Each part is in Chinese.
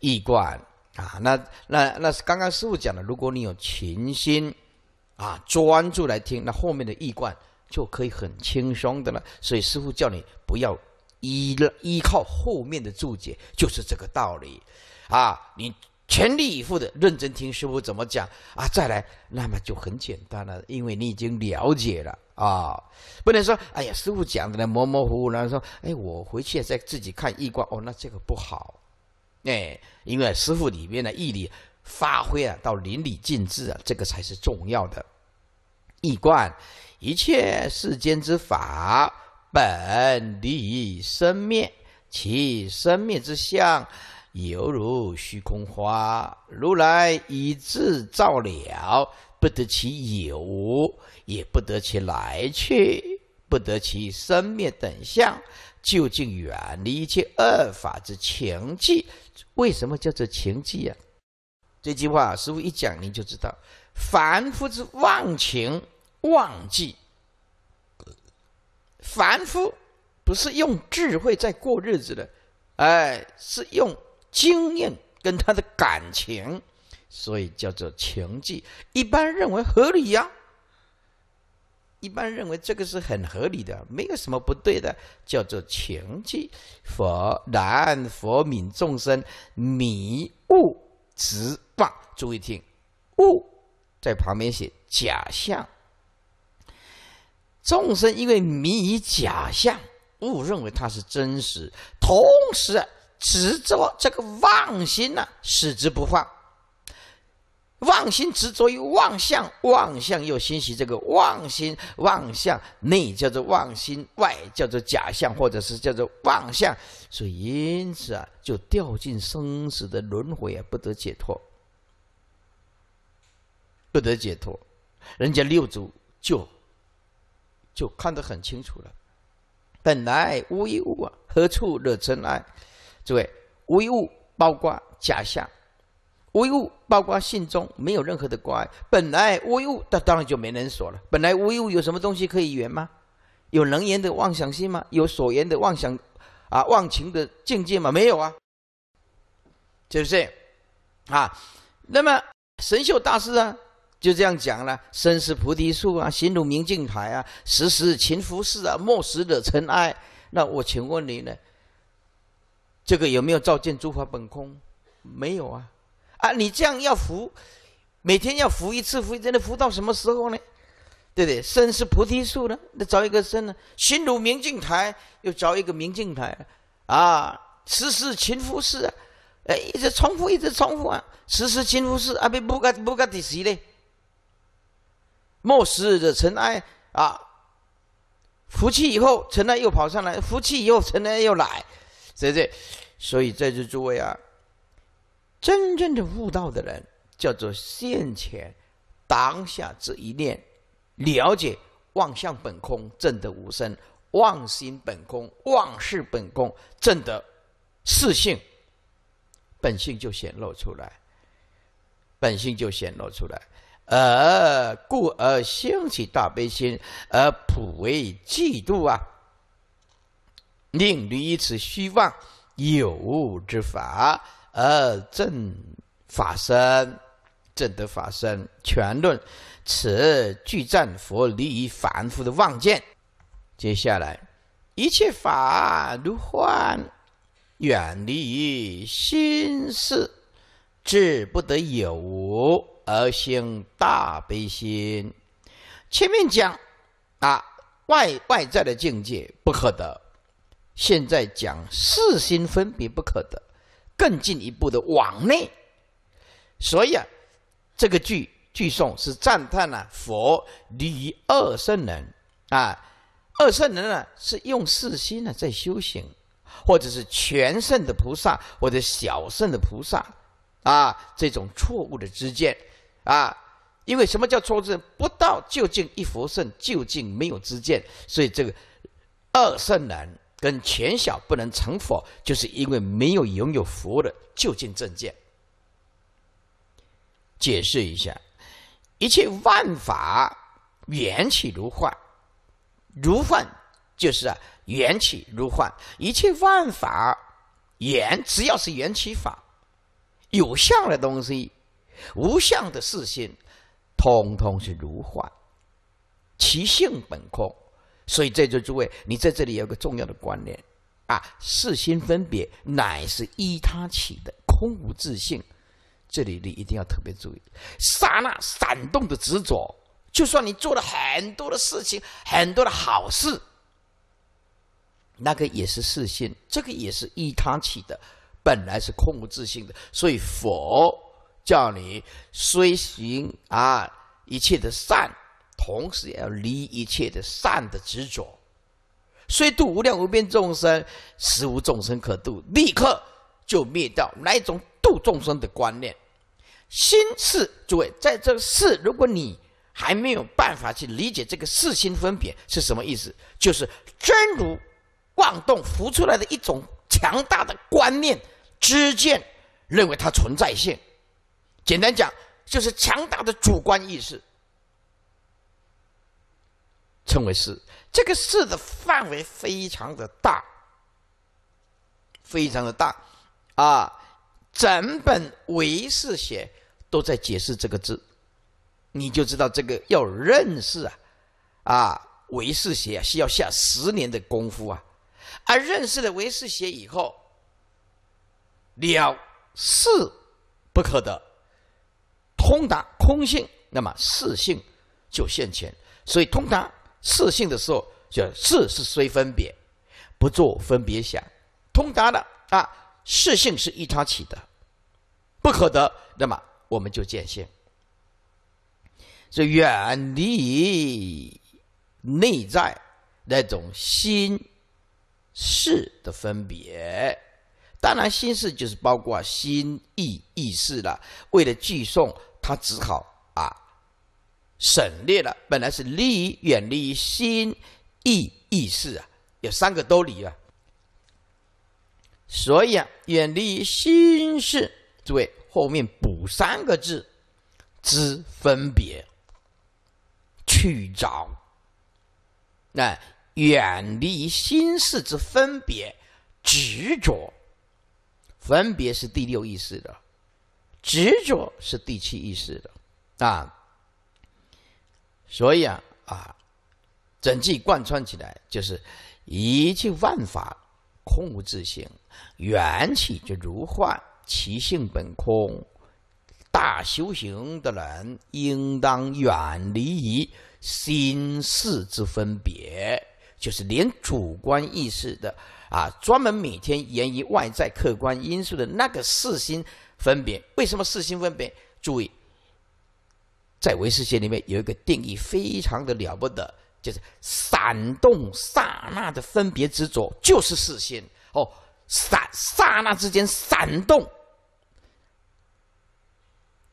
易观啊，那那那是刚刚师傅讲的。如果你有全心啊专注来听，那后面的易观就可以很轻松的了。所以师傅叫你不要依依靠后面的注解，就是这个道理啊。你全力以赴的认真听师傅怎么讲啊，再来，那么就很简单了，因为你已经了解了啊。不能说哎呀，师傅讲的呢模模糊糊，然后说哎，我回去再自己看易观哦，那这个不好。哎，因为师傅里面的毅力发挥啊，到淋漓尽致啊，这个才是重要的。一观一切世间之法，本离于生灭，其生灭之相犹如虚空花。如来以智照了，不得其有，也不得其来去，不得其生灭等相，究竟远离一切恶法之情迹。为什么叫做情计呀？这句话，师傅一讲，您就知道，凡夫是忘情忘记，凡夫不是用智慧在过日子的，哎，是用经验跟他的感情，所以叫做情计。一般认为合理呀。一般认为这个是很合理的，没有什么不对的。叫做情记佛然佛悯众生迷悟执棒。注意听，悟在旁边写假象。众生因为迷以假象，误认为它是真实，同时执着这个妄心呢，使之不放。妄心执着于妄相，妄相又心系这个妄心、妄相，内叫做妄心，外叫做假象，或者是叫做妄相，所以因此啊，就掉进生死的轮回啊，不得解脱，不得解脱。人家六祖就就看得很清楚了，本来无一物啊，何处惹尘埃？诸位，无一物包括假象，无物包括信中没有任何的关本来无物，那当然就没人说了。本来无物，有什么东西可以圆吗？有能言的妄想心吗？有所言的妄想，啊，忘情的境界吗？没有啊，就是不是？啊，那么神秀大师啊，就这样讲了：身是菩提树啊，心如明镜台啊，时时勤拂拭啊，莫使惹尘埃。那我请问你呢？这个有没有照见诸法本空？没有啊。啊，你这样要扶，每天要扶一次，扶，一真的拂到什么时候呢？对不对？身是菩提树呢，那找一个身呢？心如明镜台，又找一个明镜台。啊，时时勤拂拭，哎，一直重复，一直重复啊。时时勤拂拭，啊，不，不干不干不，不，不，莫使的尘埃啊！拂去以后，尘埃又跑上来；拂去以后，尘埃又来。不对？所以在这诸位啊。真正的悟道的人，叫做现前当下这一念，了解妄相本空，证得无生；妄心本空，妄事本空，证得四性本性就显露出来，本性就显露出来。而故而兴起大悲心，而普为嫉妒啊，令离此虚妄有物之法。而正法身，正得法身全论，此俱战佛离于凡夫的妄见。接下来，一切法如幻，远离于心事，智不得有无，而兴大悲心。前面讲啊外外在的境界不可得，现在讲四心分别不可得。更进一步的往内，所以啊，这个句句颂是赞叹了佛离二圣人啊，二圣人呢是用世心呢在修行，或者是全圣的菩萨或者小圣的菩萨啊，这种错误的知见啊，因为什么叫错知？不到究竟一佛圣，究竟没有知见，所以这个二圣人。跟钱小不能成佛，就是因为没有拥有佛的究竟正见。解释一下，一切万法缘起如幻，如幻就是啊，缘起如幻，一切万法缘只要是缘起法，有相的东西，无相的事情，通通是如幻，其性本空。所以，在座诸位，你在这里有个重要的观念，啊，四心分别乃是依他起的，空无自性。这里你一定要特别注意，刹那闪动的执着，就算你做了很多的事情，很多的好事，那个也是四心，这个也是依他起的，本来是空无自性的。所以，佛教你虽行啊一切的善。同时也要离一切的善的执着，虽度无量无边众生，实无众生可度，立刻就灭掉那一种度众生的观念？心是，诸位，在这个“世，如果你还没有办法去理解这个“四心分别”是什么意思，就是真如妄动浮出来的一种强大的观念，知见认为它存在性。简单讲，就是强大的主观意识。称为“是”，这个“是”的范围非常的大，非常的大，啊，整本唯识学都在解释这个字，你就知道这个要认识啊，啊，唯识学需要下十年的功夫啊，而认识了唯识学以后，了是不可得，通达空性，那么事性就现前，所以通达。四性的时候，就视是虽分别，不做分别想，通达了啊。四性是一他起的，不可得，那么我们就见性，所以远离内在那种心事的分别。当然，心事就是包括心意、意识了。为了寄送，他只好啊。省略了，本来是利益远离心、意、意识啊，有三个都离了。所以啊，远离心事，诸位后面补三个字：之分别，去找那远离心事之分别，执着。分别是第六意识的，执着是第七意识的啊。所以啊啊，整句贯穿起来就是：一切万法空无自性，缘起就如幻，其性本空。大修行的人应当远离于心事之分别，就是连主观意识的啊，专门每天源于外在客观因素的那个四心分别。为什么四心分别？注意。在唯识心里面有一个定义，非常的了不得，就是闪动刹那的分别执着就是四心哦，闪刹那之间闪动，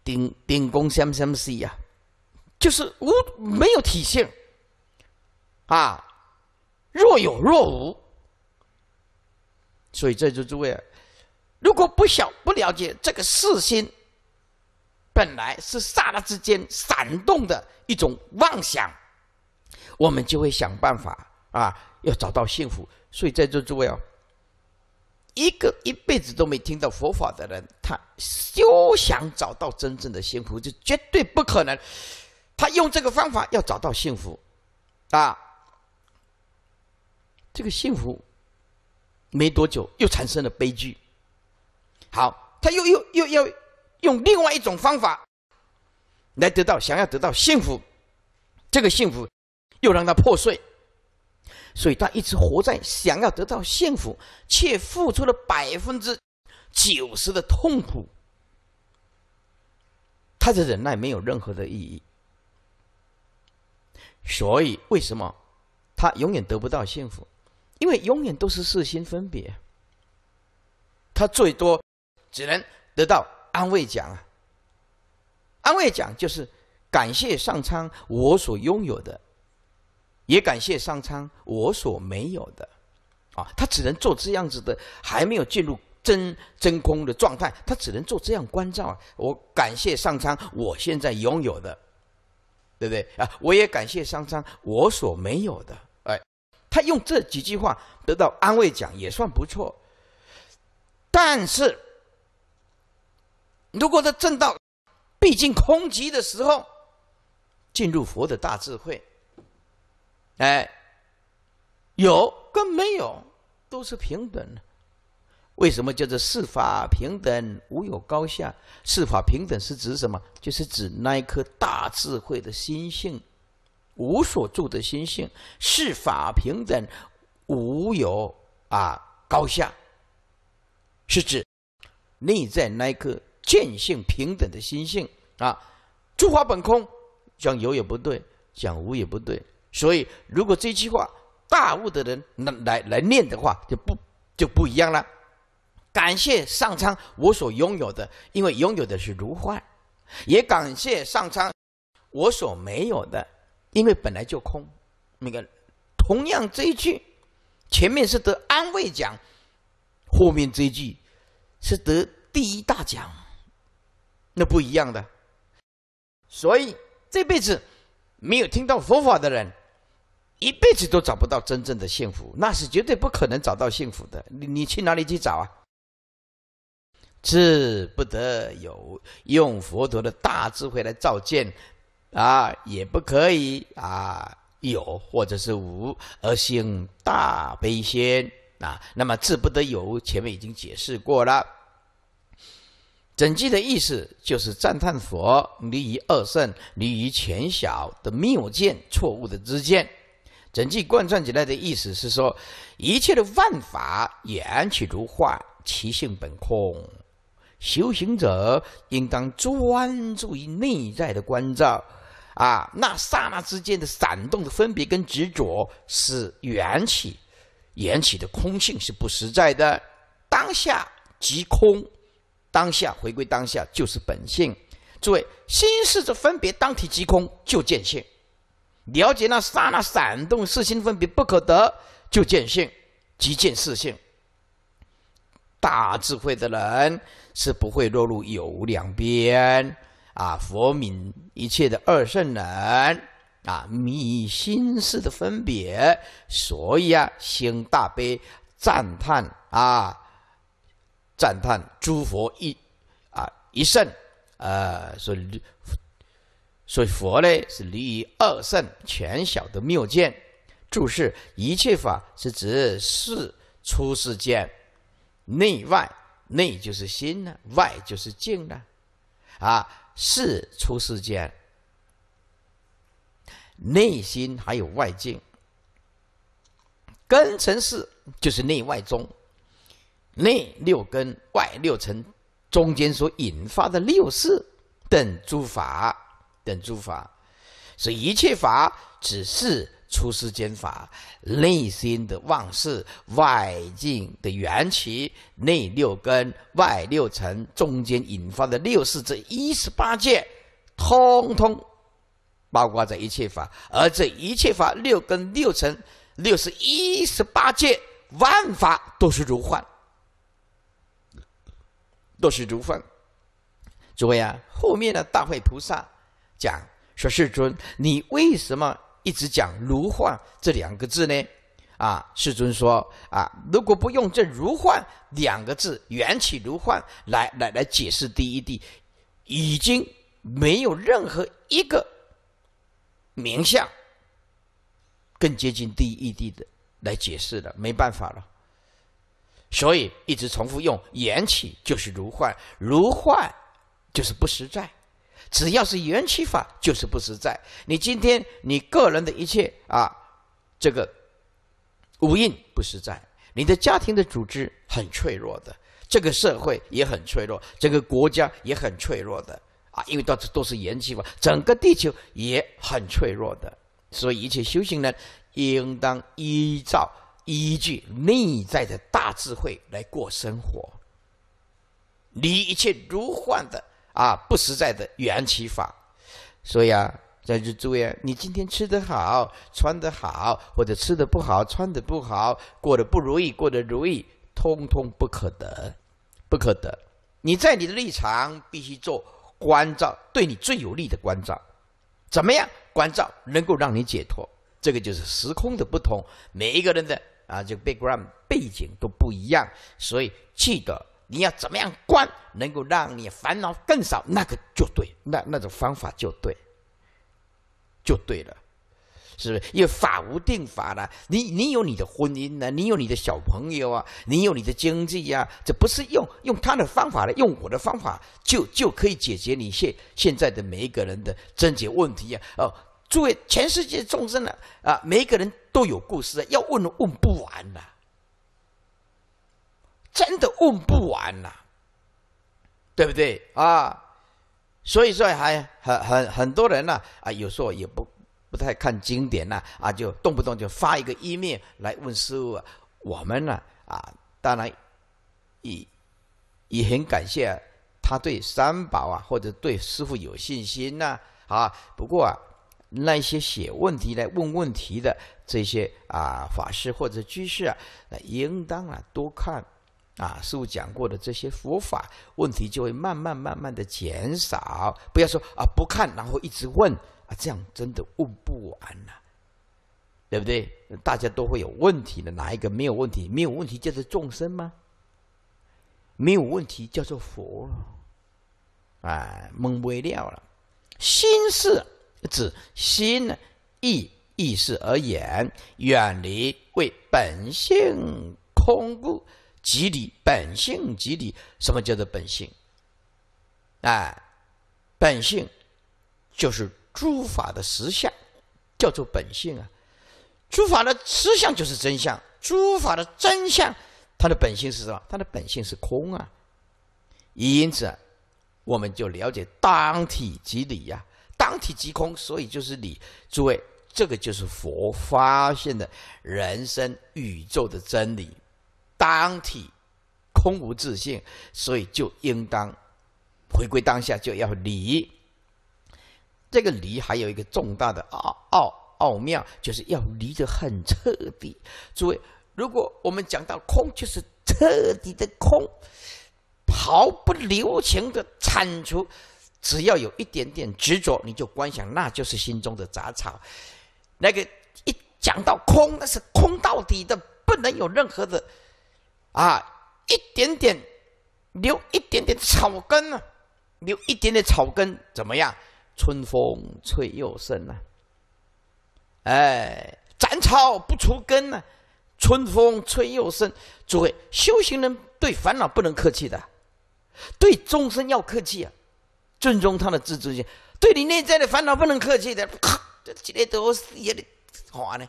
顶顶功相相似呀，就是无没有体现啊，若有若无，所以这就诸位，如果不想不了解这个四心。本来是刹那之间闪动的一种妄想，我们就会想办法啊，要找到幸福。所以，在座诸位哦，一个一辈子都没听到佛法的人，他休想找到真正的幸福，这绝对不可能。他用这个方法要找到幸福，啊，这个幸福没多久又产生了悲剧。好，他又又又要。用另外一种方法来得到想要得到幸福，这个幸福又让他破碎，所以他一直活在想要得到幸福却付出了百分之九十的痛苦，他的忍耐没有任何的意义。所以为什么他永远得不到幸福？因为永远都是四心分别，他最多只能得到。安慰奖啊，安慰奖就是感谢上苍我所拥有的，也感谢上苍我所没有的，啊，他只能做这样子的，还没有进入真真空的状态，他只能做这样关照。啊。我感谢上苍我现在拥有的，对不对啊？我也感谢上苍我所没有的，哎，他用这几句话得到安慰奖也算不错，但是。如果他正到毕竟空寂的时候，进入佛的大智慧。哎，有跟没有都是平等的。为什么叫做事法平等，无有高下？事法平等是指什么？就是指那一颗大智慧的心性，无所住的心性。事法平等，无有啊高下，是指内在那一颗。见性平等的心性啊，诸法本空，讲有也不对，讲无也不对。所以，如果这句话大悟的人来来来念的话，就不就不一样了。感谢上苍，我所拥有的，因为拥有的是如幻；也感谢上苍，我所没有的，因为本来就空。那个，同样这一句，前面是得安慰奖，后面这一句是得第一大奖。那不一样的，所以这辈子没有听到佛法的人，一辈子都找不到真正的幸福，那是绝对不可能找到幸福的。你你去哪里去找啊？智不得有，用佛陀的大智慧来造见啊，也不可以啊，有或者是无，而行大悲心啊。那么智不得有，前面已经解释过了。整句的意思就是赞叹佛离于二圣，离于浅小的谬见、错误的知见。整句贯穿起来的意思是说，一切的万法缘起如幻，其性本空。修行者应当专注于内在的关照。啊，那刹那之间的闪动的分别跟执着是缘起，缘起的空性是不实在的，当下即空。当下回归当下就是本性，诸位心事的分别当体即空就见性，了解那刹那闪动四心分别不可得就见性即见四性。大智慧的人是不会落入有两边啊，佛悯一切的二圣人啊，迷心识的分别，所以啊心大悲赞叹啊。赞叹诸佛一啊一圣啊，所以所以佛呢是离于二圣全小的谬见。注释：一切法是指是出世间，内外内就是心呢，外就是境呢，啊，是出世间，内心还有外境，根尘世就是内外中。内六根、外六尘，中间所引发的六事等诸法等诸法，所以一切法只是出世间法，内心的妄事、外境的缘起、内六根、外六尘、中间引发的六事这一十八界，通通包括在一切法，而这一切法六根六尘六十一十八界万法都是如幻。就是如幻，诸位啊，后面的大会菩萨讲说：“世尊，你为什么一直讲‘如幻’这两个字呢？”啊，世尊说：“啊，如果不用这‘如幻’两个字，缘起如幻来来来解释第一谛，已经没有任何一个名相更接近第一谛的来解释了，没办法了。”所以一直重复用缘起就是如幻，如幻就是不实在。只要是缘起法，就是不实在。你今天你个人的一切啊，这个无印不实在。你的家庭的组织很脆弱的，这个社会也很脆弱，这个国家也很脆弱的啊，因为到处都是缘起法，整个地球也很脆弱的。所以一切修行人应当依照。依据内在的大智慧来过生活，离一切如幻的啊不实在的缘起法，所以啊，在诸位、啊，你今天吃得好穿得好，或者吃的不好穿的不好，过得不如意过得如意，通通不可得，不可得。你在你的立场必须做关照，对你最有利的关照，怎么样关照能够让你解脱？这个就是时空的不同，每一个人的。啊，这个 background 背景都不一样，所以记得你要怎么样关，能够让你烦恼更少，那个就对，那那种方法就对，就对了，是不是？因为法无定法了，你你有你的婚姻呢，你有你的小朋友啊，你有你的经济呀，这不是用用他的方法来，用我的方法就就可以解决你现现在的每一个人的症结问题呀，哦。作为全世界众生呢，啊，每一个人都有故事啊，要问都问不完了，真的问不完了，对不对啊？所以说，还很很很多人呢，啊，有时候也不不太看经典呢，啊，就动不动就发一个一面来问师傅。我们呢，啊，当然，也也很感谢他对三宝啊，或者对师傅有信心呐，啊，不过啊。那些写问题来问问题的这些啊法师或者居士啊，那应当啊多看，啊师父讲过的这些佛法，问题就会慢慢慢慢的减少。不要说啊不看，然后一直问啊，这样真的问不完呐，对不对？大家都会有问题的，哪一个没有问题？没有问题叫做众生吗？没有问题叫做佛了？哎，梦不未了了，心是。指心呢？意意识而言，远离为本性空故，即理本性即理。什么叫做本性？哎，本性就是诸法的实相，叫做本性啊。诸法的实相就是真相，诸法的真相，它的本性是什么？它的本性是空啊。因此，我们就了解当体即理呀。当体即空，所以就是理。诸位，这个就是佛发现的人生、宇宙的真理。当体空无自性，所以就应当回归当下，就要离。这个离还有一个重大的奥奥奥妙，就是要离得很彻底。诸位，如果我们讲到空，就是彻底的空，毫不留情的铲除。只要有一点点执着，你就观想，那就是心中的杂草。那个一讲到空，那是空到底的，不能有任何的啊，一点点留一点点草根呢，留一点点草根怎么样？春风吹又生啊，哎，斩草不除根啊，春风吹又生。诸位修行人对烦恼不能客气的，对众生要客气啊。尊重他的自尊心，对你内在的烦恼不能客气的，这几累都也得，好呢，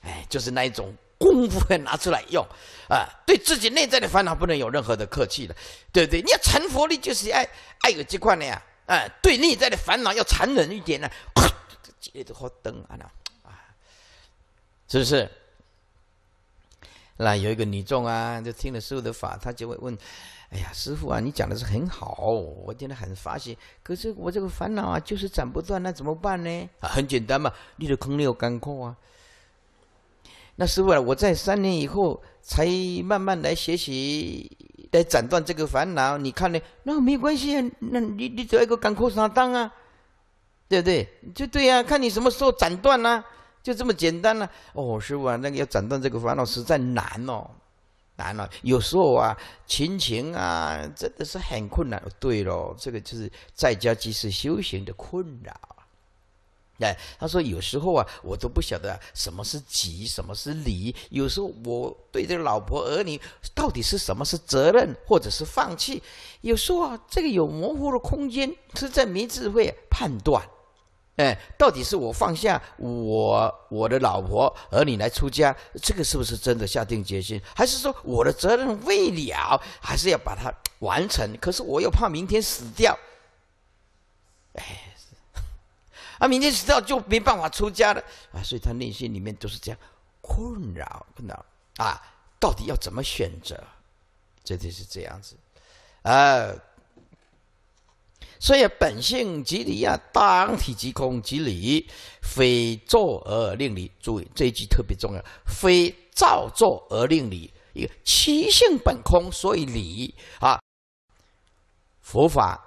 哎，就是那一种功夫会拿出来用，啊，对自己内在的烦恼不能有任何的客气的，对不对？你要成佛你就是爱爱有积惯的呀，哎，对内在的烦恼要残忍一点呢，这几累都好等啊呢，啊，是不是？那有一个女众啊，就听了师傅的法，她就会问。哎呀，师傅啊，你讲的是很好，我听的很发喜。可是我这个烦恼啊，就是斩不断，那怎么办呢？啊，很简单嘛，你的空六干空啊。那师傅啊，我在三年以后才慢慢来学习，来斩断这个烦恼。你看呢？那没关系啊，那你你找一个干空上当啊？对不对？就对呀，看你什么时候斩断啦，就这么简单了。哦，师傅啊，那个要斩断这个烦恼实在难哦。难了，有时候啊，亲情啊，真的是很困难。对喽，这个就是在家即是修行的困扰。哎，他说有时候啊，我都不晓得什么是己，什么是理。有时候我对这老婆儿女，到底是什么是责任，或者是放弃？有时候啊，这个有模糊的空间，是在没智慧判断。哎，到底是我放下我我的老婆而你来出家，这个是不是真的下定决心？还是说我的责任未了，还是要把它完成？可是我又怕明天死掉，哎，啊，明天死掉就没办法出家了啊，所以他内心里面都是这样困扰，困扰啊，到底要怎么选择？真的是这样子，啊。所以本性即理呀，当体即空即理，非作而令理。注意这一句特别重要，非造作而令理。一个七性本空，所以理啊。佛法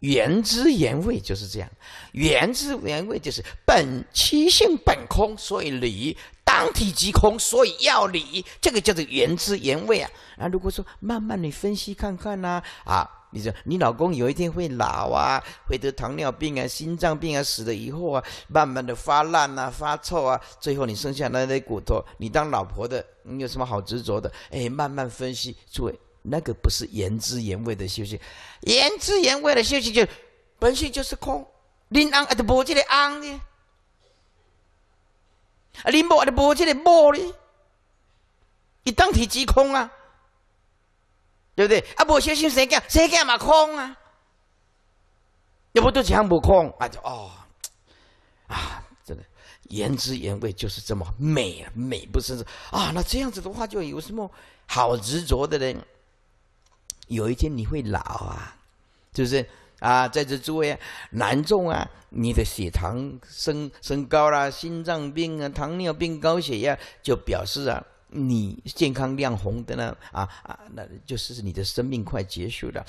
原汁原味就是这样，原汁原味就是本七性本空，所以理当体即空，所以要理。这个叫做原汁原味啊。那如果说慢慢的分析看看呢，啊。你说你老公有一天会老啊，会得糖尿病啊、心脏病啊，死了以后啊，慢慢的发烂啊、发臭啊，最后你剩下那那骨头，你当老婆的，你有什么好执着的？哎，慢慢分析，诸位，那个不是原汁原味的休息，原汁原味的休息就本性就是空，林安啊，的无这个安呢，啊，林木啊，就无这个木哩，一当体即空啊。对不对？啊，不小心睡觉，睡觉嘛空啊，要不都强不空啊？就哦，啊，真的原汁原味就是这么美，美不胜收啊！那这样子的话，就有什么好执着的人？有一天你会老啊，就是啊，在这位啊，难重啊！你的血糖升升高了，心脏病啊，糖尿病、高血压，就表示啊。你健康亮红的呢？啊啊，那就是你的生命快结束了。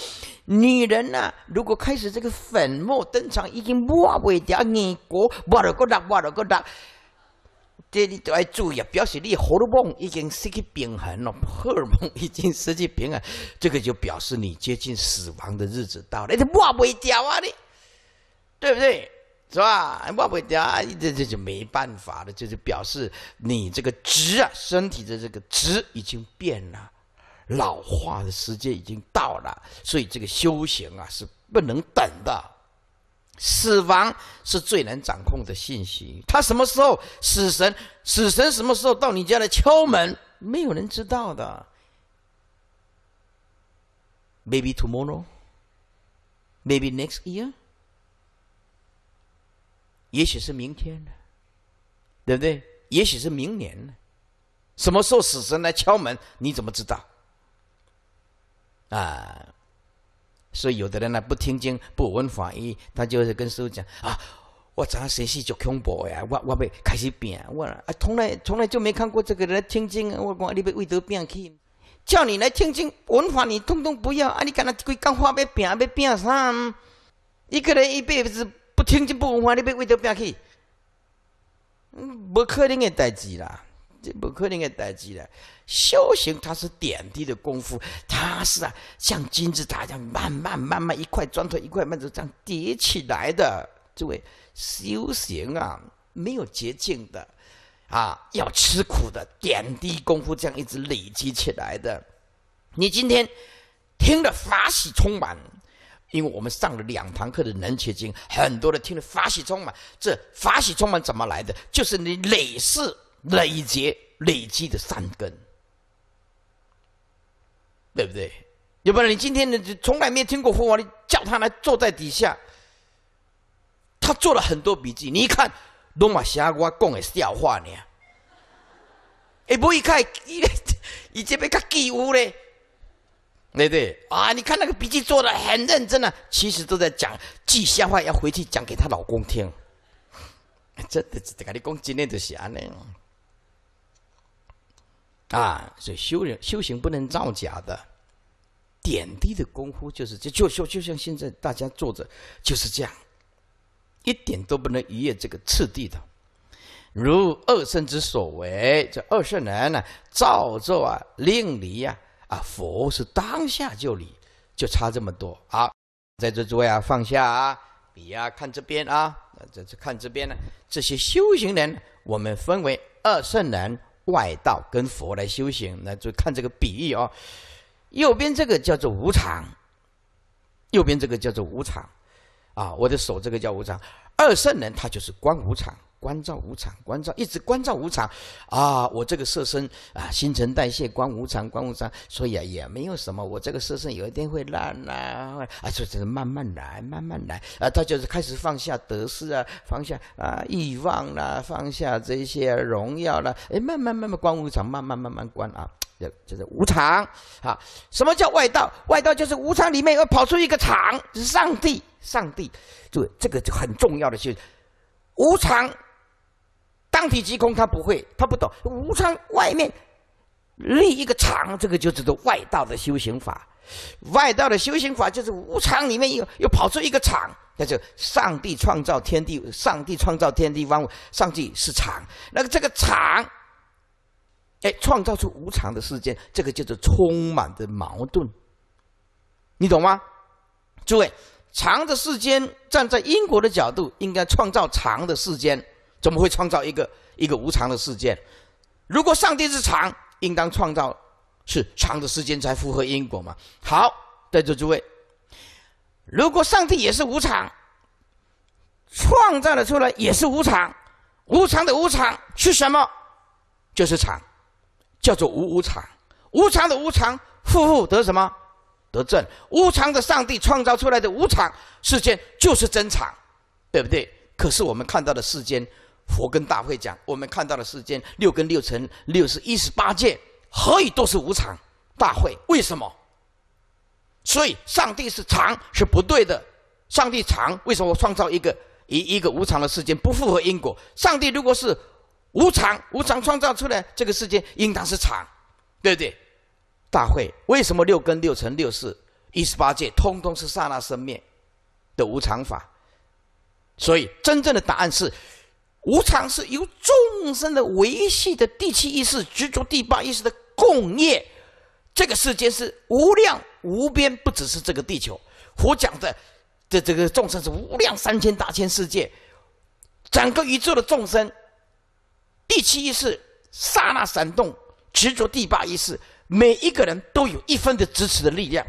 女人呢，如果开始这个粉末登场，已经抹不掉，眼角抹了个黑，抹了个黑，这里都要注意，表示你荷尔蒙已经失去平衡了，荷尔蒙已经失去平衡，这个就表示你接近死亡的日子到了，抹不掉啊，你，对不对？是吧？忘不掉，这这就没办法了，就是表示你这个值啊，身体的这个值已经变了，老化的时间已经到了，所以这个修行啊是不能等的。死亡是最难掌控的信息，他什么时候死神，死神什么时候到你家来敲门，没有人知道的。Maybe tomorrow. Maybe next year. 也许是明天呢，对不对？也许是明年呢，什么时候死神来敲门，你怎么知道？啊！所以有的人呢，不听经不闻法医，他就是跟师傅讲啊，我昨下学习就恐怖呀，我我被开始变，我从来从来就没看过这个人听经我讲你被未得变去。叫你来听经闻法，你通通不要啊！你干那鬼讲话要变要变啥？一个人一辈子。不听就不文化，你别为他生去。嗯，无可能的代志啦，这无可能的代志啦。修行它是点滴的功夫，它是啊，像金字塔一样，慢慢慢慢一块砖头一块慢头这样叠起来的。诸位，修行啊，没有捷径的，啊，要吃苦的点滴功夫这样一直累积起来的。你今天听了法喜充满。因为我们上了两堂课的《能切经》，很多人听了法喜充满。这法喜充满怎么来的？就是你累世累劫累积的善根，对不对？要不然你今天呢，从来没有听过佛法，你叫他来坐在底下，他做了很多笔记。你一看，拢嘛写我讲的笑话呢。哎，不一看，已经被他记乌了。对对啊！你看那个笔记做的很认真啊，其实都在讲忌相话，要回去讲给她老公听。真的是，这个你讲，真的就是安乐。啊，所以修人修行不能造假的，点滴的功夫就是就就就就像现在大家做的就是这样，一点都不能逾越这个次第的。如二圣之所为，这二圣人呢，造作啊，令离呀。啊，佛是当下就理，就差这么多啊！在这位啊，放下啊，笔呀，看这边啊，这这看这边呢。这些修行人，我们分为二圣人外道跟佛来修行，那就看这个比喻啊。右边这个叫做无常，右边这个叫做无常，啊，我的手这个叫无常。二圣人他就是观无常。关照无常，关照一直关照无常，啊，我这个色身啊，新陈代谢，关无常，关无常，所以啊，也没有什么，我这个色身有一天会烂呐，啊，所以就是慢慢来，慢慢来，啊，他就是开始放下得失啊，放下啊欲望啦，放下这些荣耀啦。哎，慢慢慢慢关无常，慢慢慢慢关啊，就是无常，啊！什么叫外道？外道就是无常里面要跑出一个常，是上帝，上帝，就这个就很重要的就是无常。上体即空，他不会，他不懂。无常外面，另一个常，这个就叫做外道的修行法。外道的修行法就是无常里面又又跑出一个场，那就上帝创造天地，上帝创造天地万物，上帝是场，那个这个场，哎，创造出无常的世界，这个叫做充满的矛盾。你懂吗？诸位，常的世间，站在因果的角度，应该创造常的世间。怎么会创造一个一个无常的世界？如果上帝是常，应当创造是长的时间才符合因果嘛？好，在座诸位，如果上帝也是无常，创造了出来也是无常，无常的无常是什么？就是常，叫做无无常。无常的无常，复复得什么？得正。无常的上帝创造出来的无常事件就是真常，对不对？可是我们看到的世间。佛跟大会讲，我们看到的世界六根六乘六是一十八界，何以都是无常？大会为什么？所以上帝是常是不对的。上帝常为什么创造一个一一个无常的世界？不符合因果。上帝如果是无常，无常创造出来这个世界应当是常，对不对？大会为什么六根六乘六是一十八界，通通是刹那生灭的无常法？所以真正的答案是。无常是由众生的维系的第七意识执着第八意识的共业，这个世界是无量无边，不只是这个地球。佛讲的，这这个众生是无量三千大千世界，整个宇宙的众生，第七意识刹那闪动，执着第八意识，每一个人都有一分的支持的力量。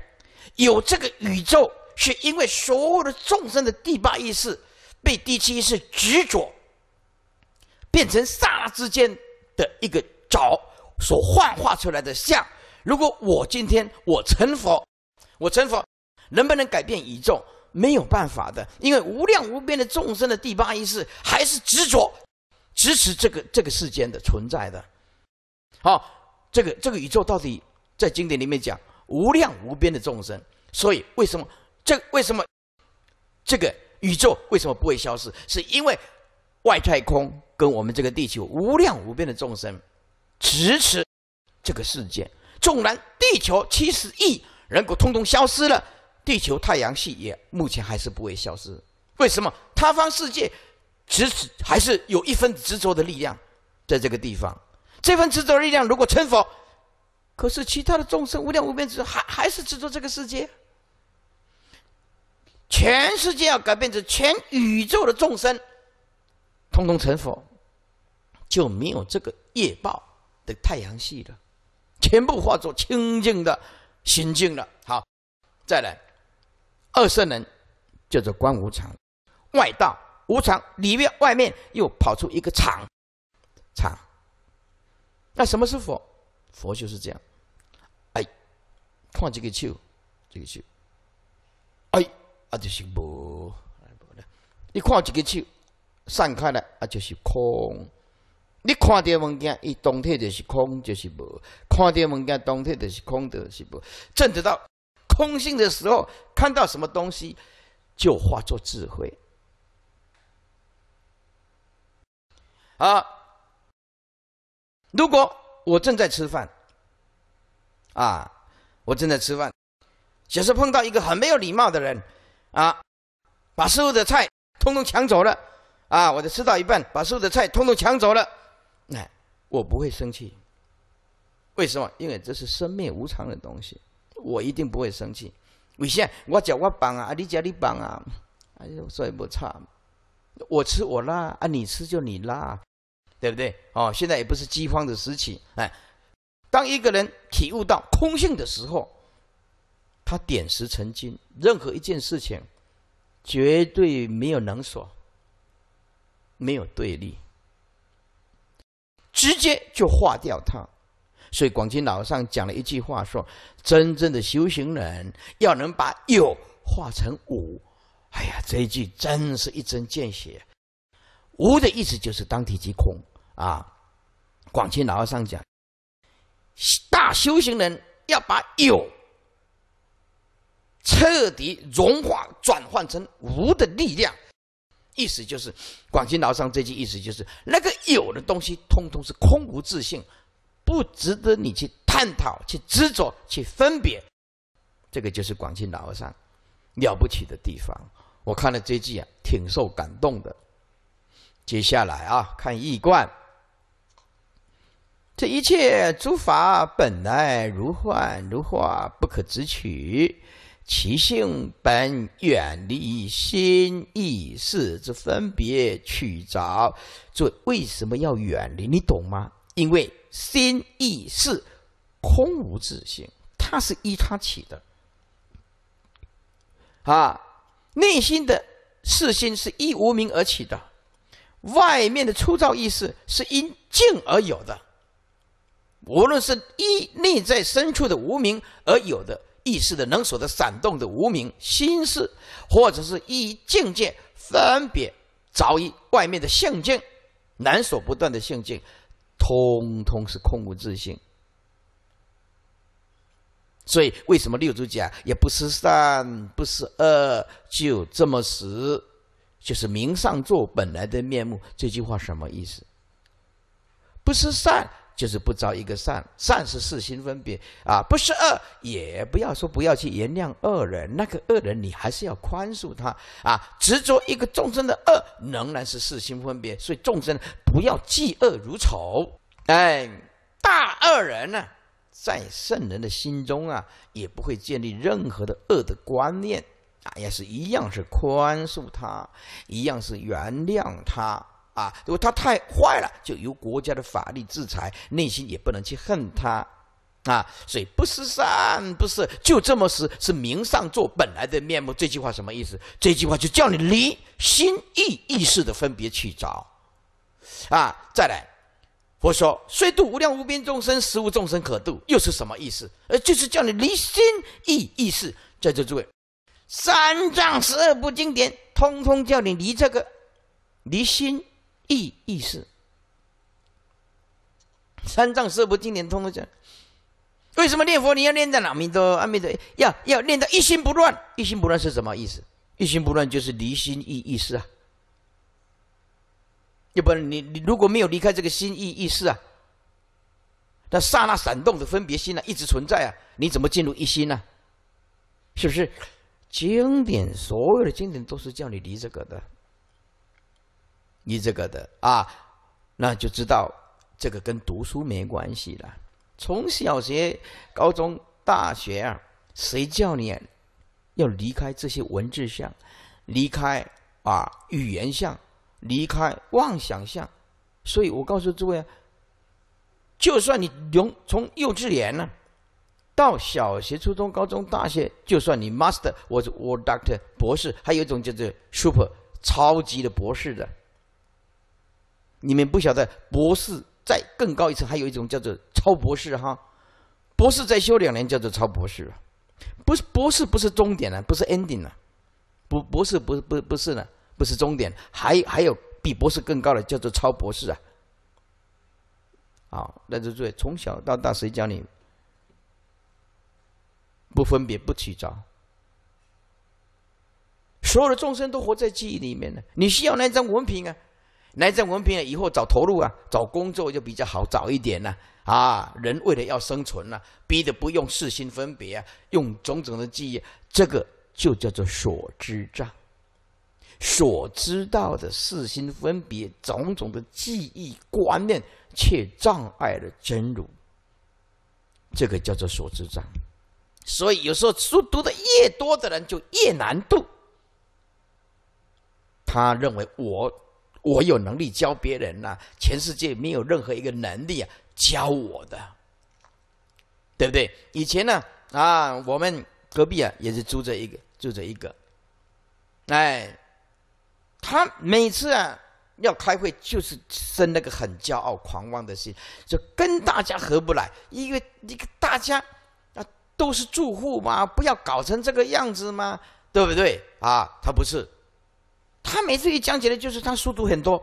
有这个宇宙，是因为所有的众生的第八意识被第七意识执着。变成刹那之间的一个爪所幻化出来的像。如果我今天我成佛，我成佛能不能改变宇宙？没有办法的，因为无量无边的众生的第八意识还是执着、支持这个这个世间的存在的。好，这个这个宇宙到底在经典里面讲无量无边的众生，所以为什么这为什么这个宇宙为什么不会消失？是因为外太空。跟我们这个地球无量无边的众生，支持这个世界，纵然地球七十亿人口通通消失了，地球太阳系也目前还是不会消失。为什么他方世界执持还是有一分执着的力量在这个地方？这份执着力量如果成佛，可是其他的众生无量无边，还还是执着这个世界。全世界要改变，成全宇宙的众生通通成佛。就没有这个业报的太阳系了，全部化作清净的心境了。好，再来，二圣人叫做观无常，外道无常里面外面又跑出一个场，场。那什么是佛？佛就是这样，哎，看这个球，这个球，哎，啊就是无，你看这个球散开了，啊就是空。你看点物件，一动态就是空，就是无；看点物件，动态就是空的，是无。正得到空性的时候，看到什么东西，就化作智慧。啊！如果我正在吃饭，啊，我正在吃饭，假设碰到一个很没有礼貌的人，啊，把所有的菜通通抢走了，啊，我就吃到一半，把所有的菜通通抢走了。我不会生气，为什么？因为这是生灭无常的东西，我一定不会生气。你现在我叫我帮啊，你叫你帮啊，哎呦，说也不差。我吃我辣啊，你吃就你辣，对不对？哦，现在也不是饥荒的时期。哎，当一个人体悟到空性的时候，他点石成金，任何一件事情绝对没有能所，没有对立。直接就化掉它，所以广钦老和尚讲了一句话说：“真正的修行人要能把有化成无。”哎呀，这一句真是一针见血。无的意思就是当体即空啊。广钦老和尚讲，大修行人要把有彻底融化转换成无的力量。意思就是，广西老上这句意思就是，那个有的东西，通通是空无自性，不值得你去探讨、去执着、去分别。这个就是广西老和尚了不起的地方。我看了这句啊，挺受感动的。接下来啊，看易观，这一切诸法本来如幻如化，不可执取。其性本远离心意识之分别，去找这为什么要远离？你懂吗？因为心意识空无自性，它是依它起的。啊，内心的四心是依无名而起的，外面的粗躁意识是因境而有的。无论是依内在深处的无名而有的。意识的能所的闪动的无名心事，或者是一境界分别，着于外面的性境，难所不断的性境，通通是空无自性。所以，为什么六祖讲“也不是善，不是恶，就这么死，就是名上座本来的面目？这句话什么意思？不是善。就是不着一个善，善是四心分别啊，不是恶，也不要说不要去原谅恶人，那个恶人你还是要宽恕他啊，执着一个众生的恶仍然是四心分别，所以众生不要嫉恶如仇，哎，大恶人呢，在圣人的心中啊，也不会建立任何的恶的观念啊，也是一样是宽恕他，一样是原谅他。啊，如果他太坏了，就由国家的法律制裁；内心也不能去恨他，啊，所以不是善，不是就这么死，是名上做本来的面目。这句话什么意思？这句话就叫你离心意意识的分别去找，啊，再来，佛说虽度无量无边众生，实无众生可度，又是什么意思？呃，就是叫你离心意意识。在座诸位，三藏十二部经典，通通叫你离这个，离心。意意识，三藏四部经典通通讲，为什么念佛你要念在哪？弥陀阿弥陀要要念到一心不乱。一心不乱是什么意思？一心不乱就是离心意意识啊。要不然你你如果没有离开这个心意意识啊，那刹那闪动的分别心呢，一直存在啊，你怎么进入一心呢？是不是？经典所有的经典都是叫你离这个的。你这个的啊，那就知道这个跟读书没关系了。从小学、高中、大学啊，谁叫你要离开这些文字象，离开啊语言象，离开妄想象？所以我告诉诸位，就算你从从幼稚园呢，到小学、初中、高中、大学，就算你 master 或者 doctor 博士，还有一种叫做 super 超级的博士的。你们不晓得，博士再更高一层，还有一种叫做超博士哈。博士再修两年叫做超博士，不是博士不是终点了，不是 ending 了，不博士不不不是了，不是终点，还还有比博士更高的叫做超博士啊。好，那就说从小到大谁教你不分别不取着？所有的众生都活在记忆里面呢，你需要那张文凭啊。来这文凭以后找投入啊，找工作就比较好找一点呢、啊，人为了要生存啊，逼得不用四心分别啊，用种种的记忆，这个就叫做所知障。所知道的四心分别、种种的记忆观念，却障碍了真如。这个叫做所知障。所以有时候书读的越多的人就越难度。他认为我。我有能力教别人呐，全世界没有任何一个能力啊教我的，对不对？以前呢，啊，我们隔壁啊也是住着一个，住着一个，哎，他每次啊要开会，就是生那个很骄傲、狂妄的心，就跟大家合不来，因为一个大家啊都是住户嘛，不要搞成这个样子嘛，对不对？啊，他不是。他每次一讲起来，就是他书读很多，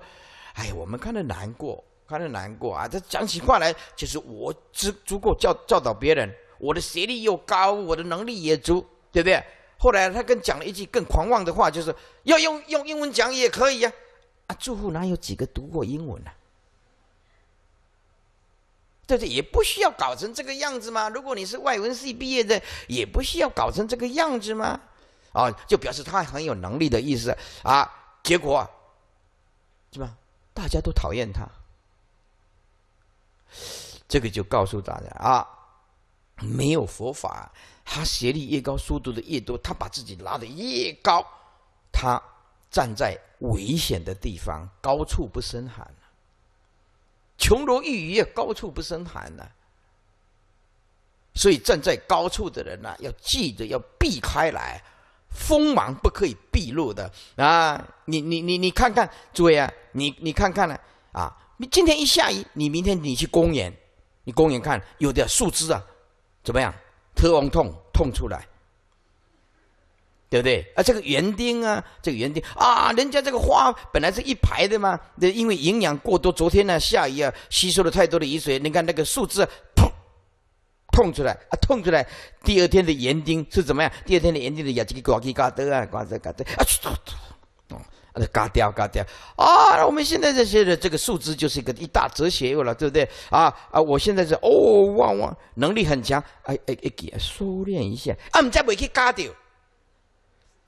哎，我们看着难过，看着难过啊！他讲起话来，就是我足足够教教导别人，我的学历又高，我的能力也足，对不对？后来他更讲了一句更狂妄的话，就是要用用英文讲也可以呀！啊，住户哪有几个读过英文呢？对不对？也不需要搞成这个样子吗？如果你是外文系毕业的，也不需要搞成这个样子吗？啊，就表示他很有能力的意思啊。结果，是吧？大家都讨厌他。这个就告诉大家啊，没有佛法，他学历越高，书读的越多，他把自己拉的越高，他站在危险的地方，高处不胜寒了。琼楼玉宇也高处不胜寒了。所以站在高处的人呢，要记得要避开来。锋芒不可以毕露的啊！你你你你看看，诸位啊，你你看看呢啊！你今天一下雨，你明天你去公园，你公园看，有的树枝啊，怎么样，特王痛痛出来，对不对？啊，这个园丁啊，这个园丁啊，人家这个花本来是一排的嘛，那因为营养过多，昨天呢下雨啊，吸收了太多的雨水，你看那个树枝。痛出来啊！痛出来！第二天的眼睛是怎么样？第二天的眼睛的也这个呱唧呱掉啊，呱唧呱掉啊！唰哦，掉呱掉啊！我们现在这些的这个素质就是一个一大哲学了，对不对？啊啊！我现在是哦，旺旺能力很强，哎哎哎，给收敛一下啊！唔再未去嘎掉，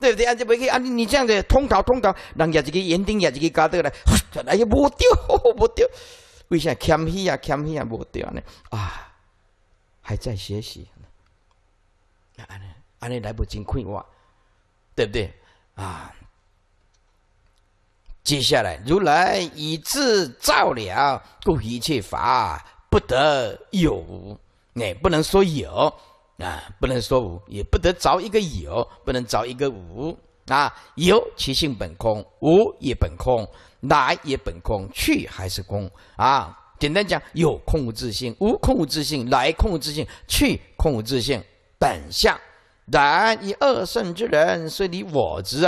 对不对？啊，再未去啊！你你这样子通刀通刀，人家这个眼睛也这个呱掉了，哎呀，无掉无掉，为啥？欠 虚啊，欠虚啊，无掉呢啊！还在学习，那安尼安尼来不及困我，对不对啊？接下来，如来以智照了故，一切法不得有，哎，不能说有啊，不能说无，也不得着一个有，不能着一个无啊。有其性本空，无也本空，来也本空，去还是空啊。简单讲，有空无自性，无空无自性，来空无自性，去空无自性，本相。然以二圣之人，虽离我执，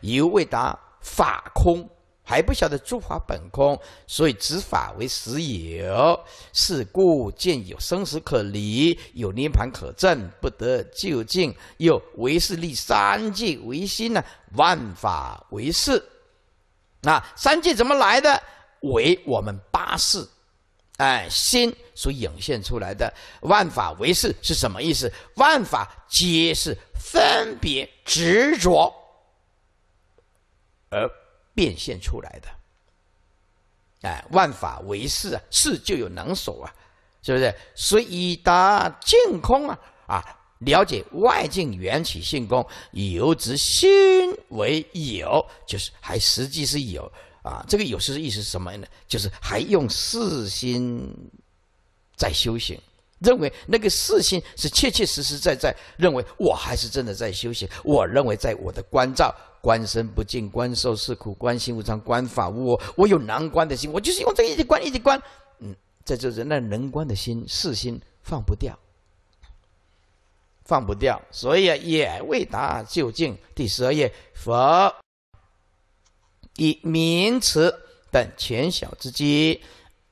犹未达法空，还不晓得诸法本空，所以执法为实有。是故见有生死可离，有涅盘可证，不得究竟。又唯是立三界为心呢？万法为事。那三界怎么来的？为我们八世哎，心所涌现出来的万法为是是什么意思？万法皆是分别执着而变现出来的。哎，万法为是啊，是就有能手啊，是不是？所以达净空啊啊，了解外境缘起性空，由之心为有，就是还实际是有。啊，这个有时意思是什么呢？就是还用四心在修行，认为那个四心是确确实实在在，认为我还是真的在修行。我认为在我的关照，观身不净，观受是苦，观心无常，观法无我，我有难观的心，我就是用这个一直观，一直观，嗯，在这人那能观的心，四心放不掉，放不掉，所以啊，也未达究竟。第十二页，佛。以名词等浅小之机，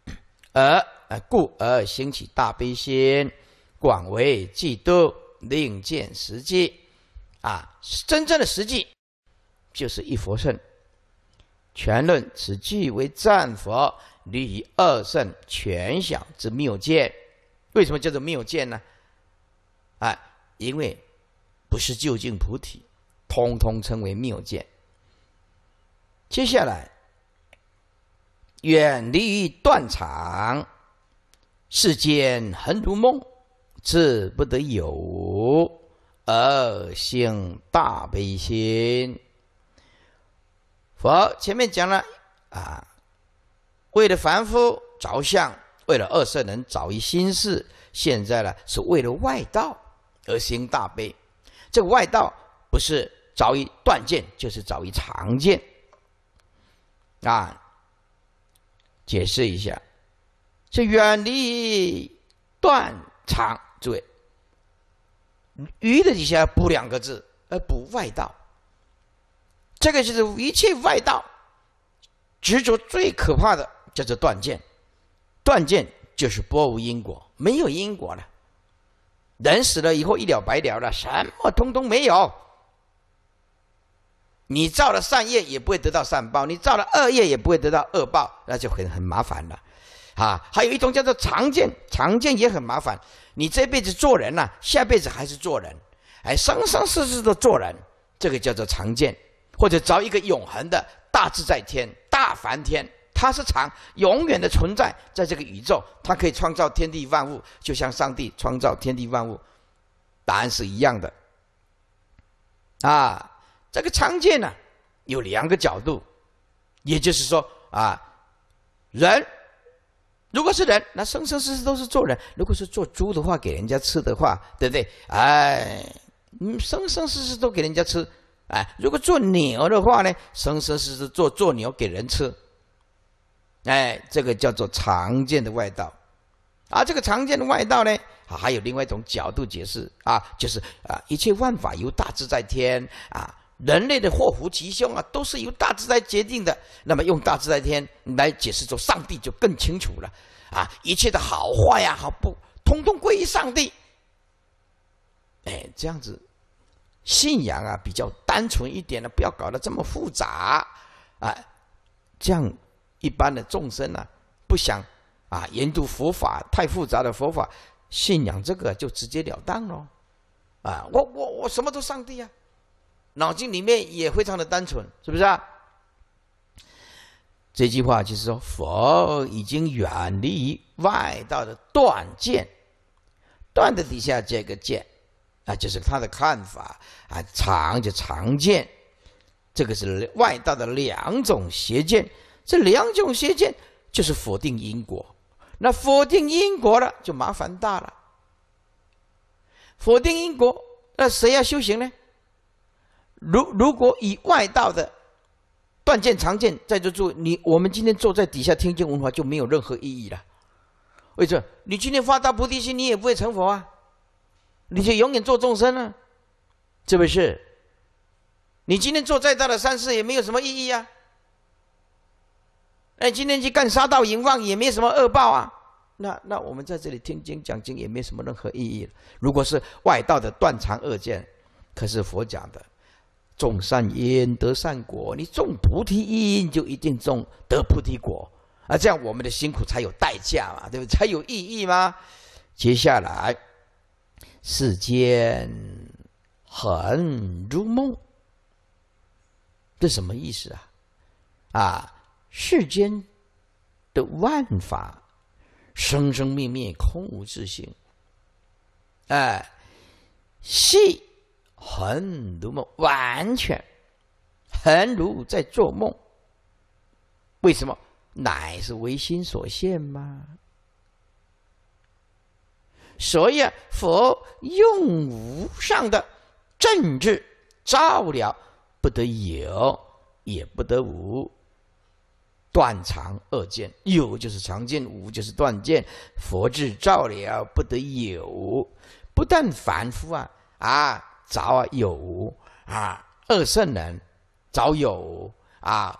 而呃故而兴起大悲心，广为济度，另见实际，啊，真正的实际就是一佛圣。全论此句为赞佛，离以二圣全小之谬见。为什么叫做谬见呢？啊，因为不是究竟菩提，通通称为谬见。接下来，远离断肠，世间恒如梦，自不得有。而行大悲心。佛前面讲了啊，为了凡夫着想，为了二圣人找一心事，现在呢，是为了外道而行大悲。这个外道不是找一断见，就是找一常见。啊，解释一下，是远离断肠罪。鱼的底下补两个字，呃，补外道。这个就是一切外道执着最可怕的，叫做断见。断见就是波无因果，没有因果了。人死了以后一了百了了，什么通通没有。你造了善业也不会得到善报，你造了恶业也不会得到恶报，那就很很麻烦了，啊！还有一种叫做常见，常见也很麻烦。你这辈子做人呐，下辈子还是做人，哎，生生世世的做人，这个叫做常见。或者找一个永恒的大自在天、大梵天，它是长永远的存在在这个宇宙，它可以创造天地万物，就像上帝创造天地万物，答案是一样的，啊！这个常见呢，有两个角度，也就是说啊，人如果是人，那生生世世都是做人；如果是做猪的话，给人家吃的话，对不对？哎，你生生世世都给人家吃。哎，如果做牛的话呢，生生世世做做牛给人吃。哎，这个叫做常见的外道。啊，这个常见的外道呢，还有另外一种角度解释啊，就是啊，一切万法由大自在天啊。人类的祸福吉凶啊，都是由大自然决定的。那么用大自在天来解释，说，上帝就更清楚了。啊，一切的好坏呀、好不，通通归于上帝。哎，这样子，信仰啊比较单纯一点的，不要搞得这么复杂啊。这样一般的众生呢，不想啊研读佛法太复杂的佛法，信仰这个就直截了当喽。啊，我我我什么都上帝呀。脑筋里面也非常的单纯，是不是啊？这句话就是说，佛已经远离外道的断见，断的底下这个见，啊，就是他的看法啊，常就常见，这个是外道的两种邪见，这两种邪见就是否定因果，那否定因果了，就麻烦大了。否定因果，那谁要修行呢？如如果以外道的断见、常见，在做做，你我们今天坐在底下听经闻法就没有任何意义了。为什么？你今天发大菩提心，你也不会成佛啊，你就永远做众生啊，是不是？你今天做再大的善事也没有什么意义啊。哎，今天去干杀盗淫妄也没什么恶报啊。那那我们在这里听经讲经也没什么任何意义了。如果是外道的断肠恶见，可是佛讲的。种善因得善果，你种菩提因就一定种得菩提果啊！这样我们的辛苦才有代价嘛，对不对？才有意义吗？接下来，世间很如梦，这什么意思啊？啊，世间的万法，生生灭灭，空无自性。哎，系。很如梦，完全很如在做梦。为什么？乃是唯心所现吗？所以佛用无上的正智照了，不得有，也不得无。断常二见，有就是常见，无就是断见。佛智照了，不得有，不但凡夫啊，啊。早啊有啊，二圣人，早有啊，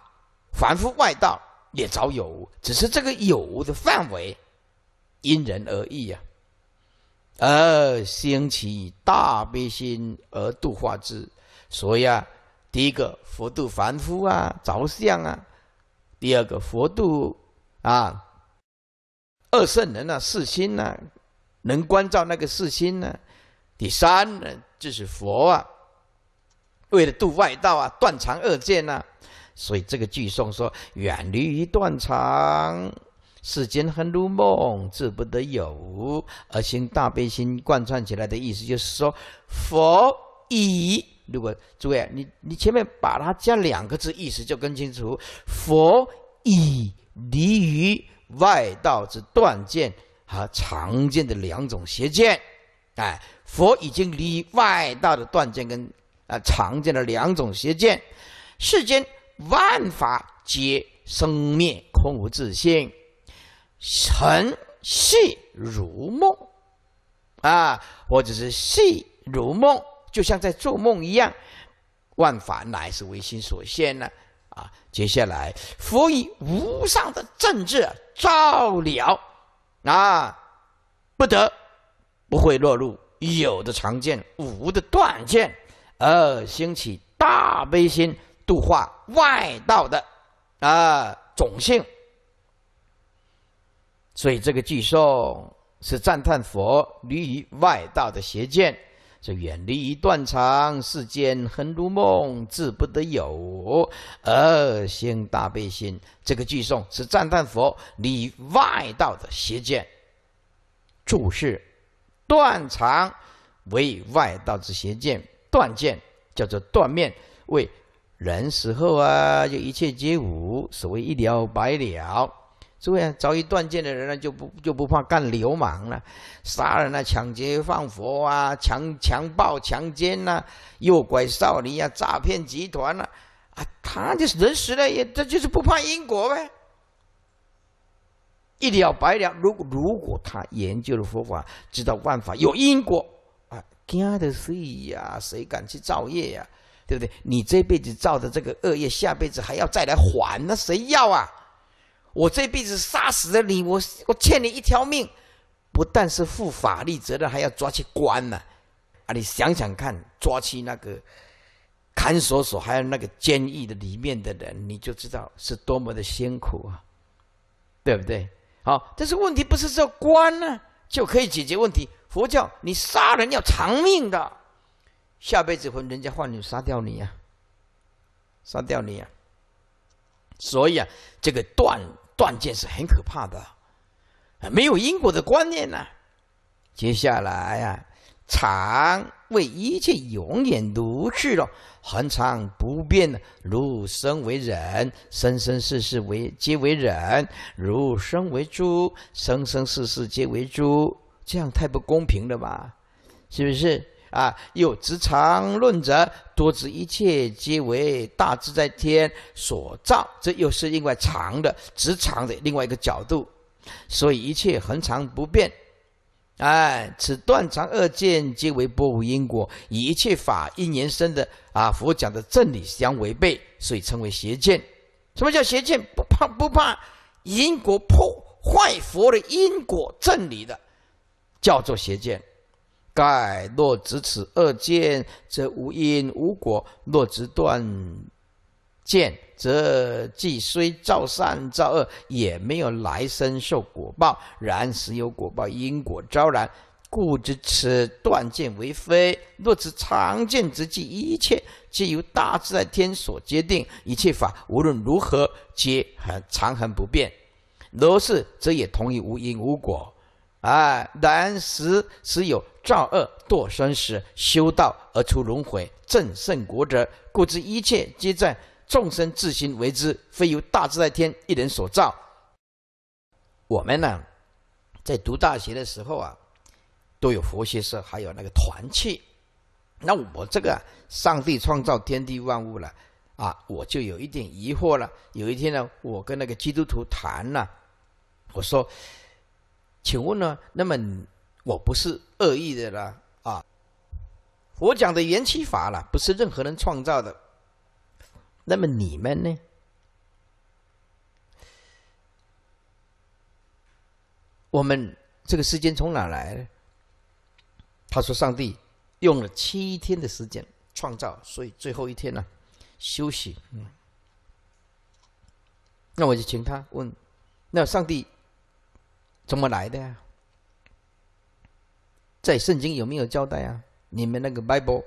凡夫外道也早有，只是这个有的范围，因人而异呀。而兴起大悲心而度化之，所以啊，第一个佛度凡夫啊，着相啊；第二个佛度啊，二圣人啊，四心呐，能关照那个四心呢；第三人。这是佛啊，为了度外道啊，断常二见呐，所以这个句诵说远离于断常，世间很如梦，自不得有。而心大悲心贯穿起来的意思，就是说佛以，如果诸位，你你前面把它加两个字，意思就更清楚。佛以离于外道之断见和常见的两种邪见，哎。佛已经离外道的断见跟啊常见的两种邪见，世间万法皆生灭，空无自性，尘世如梦啊，或者是世如梦，就像在做梦一样，万法乃是唯心所现呢啊。接下来，佛以无上的正智照了啊，不得不会落入。有的长剑，无的断剑，而兴起大悲心，度化外道的啊种性。所以这个句诵是赞叹佛离于外道的邪见，是远离断肠世间，恒如梦，自不得有而兴大悲心。这个句诵是赞叹佛离外道的邪见。注释。断肠为外道之邪见，断见叫做断面，为人死后啊，就一切皆无，所谓一了百了。注意啊，遭遇断见的人呢，就不就不怕干流氓了，杀人啊，抢劫、放火啊，强强暴、强奸呐，诱拐少女啊，诈骗集团呐，啊，他就是人死了也，他就是不怕因果呗。一了百了。如果如果他研究了佛法，知道万法有因果啊，惊的是呀，谁敢去造业呀？对不对？你这辈子造的这个恶业，下辈子还要再来还，那谁要啊？我这辈子杀死了你，我我欠你一条命，不但是负法律责任，还要抓去关呢。啊，你想想看，抓去那个看守所，还有那个监狱的里面的人，你就知道是多么的辛苦啊，对不对？好，但是问题不是这关呢就可以解决问题。佛教你杀人要偿命的，下辈子会人家换女杀掉你呀，杀掉你呀。所以啊，这个断断剑是很可怕的，没有因果的观念呐。接下来呀。常为一切永远如去了，恒常不变。如生为人，生生世世为皆为人；如生为猪，生生世世皆为猪。这样太不公平了吧？是不是？啊，又执常论者多指一切皆为大自在天所造，这又是另外常的执常的另外一个角度。所以一切恒常不变。哎，此断常二见皆为不无因果，与一切法因延生的啊佛讲的正理相违背，所以称为邪见。什么叫邪见？不怕不怕，因果破坏佛的因果正理的，叫做邪见。盖若执此二见，则无因无果；若执断。见则既虽造善造恶，也没有来生受果报；然时有果报，因果昭然，故知此断见为非。若此常见之际，一切皆由大自在天所决定，一切法无论如何皆恒常恒不变。如是，则也同于无因无果。哎，然时实有造恶堕生时，修道而出轮回正胜国者，故知一切皆在。众生自心为之，非由大自在天一人所造。我们呢，在读大学的时候啊，都有佛学社，还有那个团契。那我这个上帝创造天地万物了啊，我就有一点疑惑了。有一天呢，我跟那个基督徒谈了，我说：“请问呢？那么我不是恶意的了啊。佛讲的缘起法了，不是任何人创造的。”那么你们呢？我们这个时间从哪来呢？他说：“上帝用了七天的时间创造，所以最后一天呢，休息。”嗯。那我就请他问：“那上帝怎么来的呀？在圣经有没有交代啊？你们那个 Bible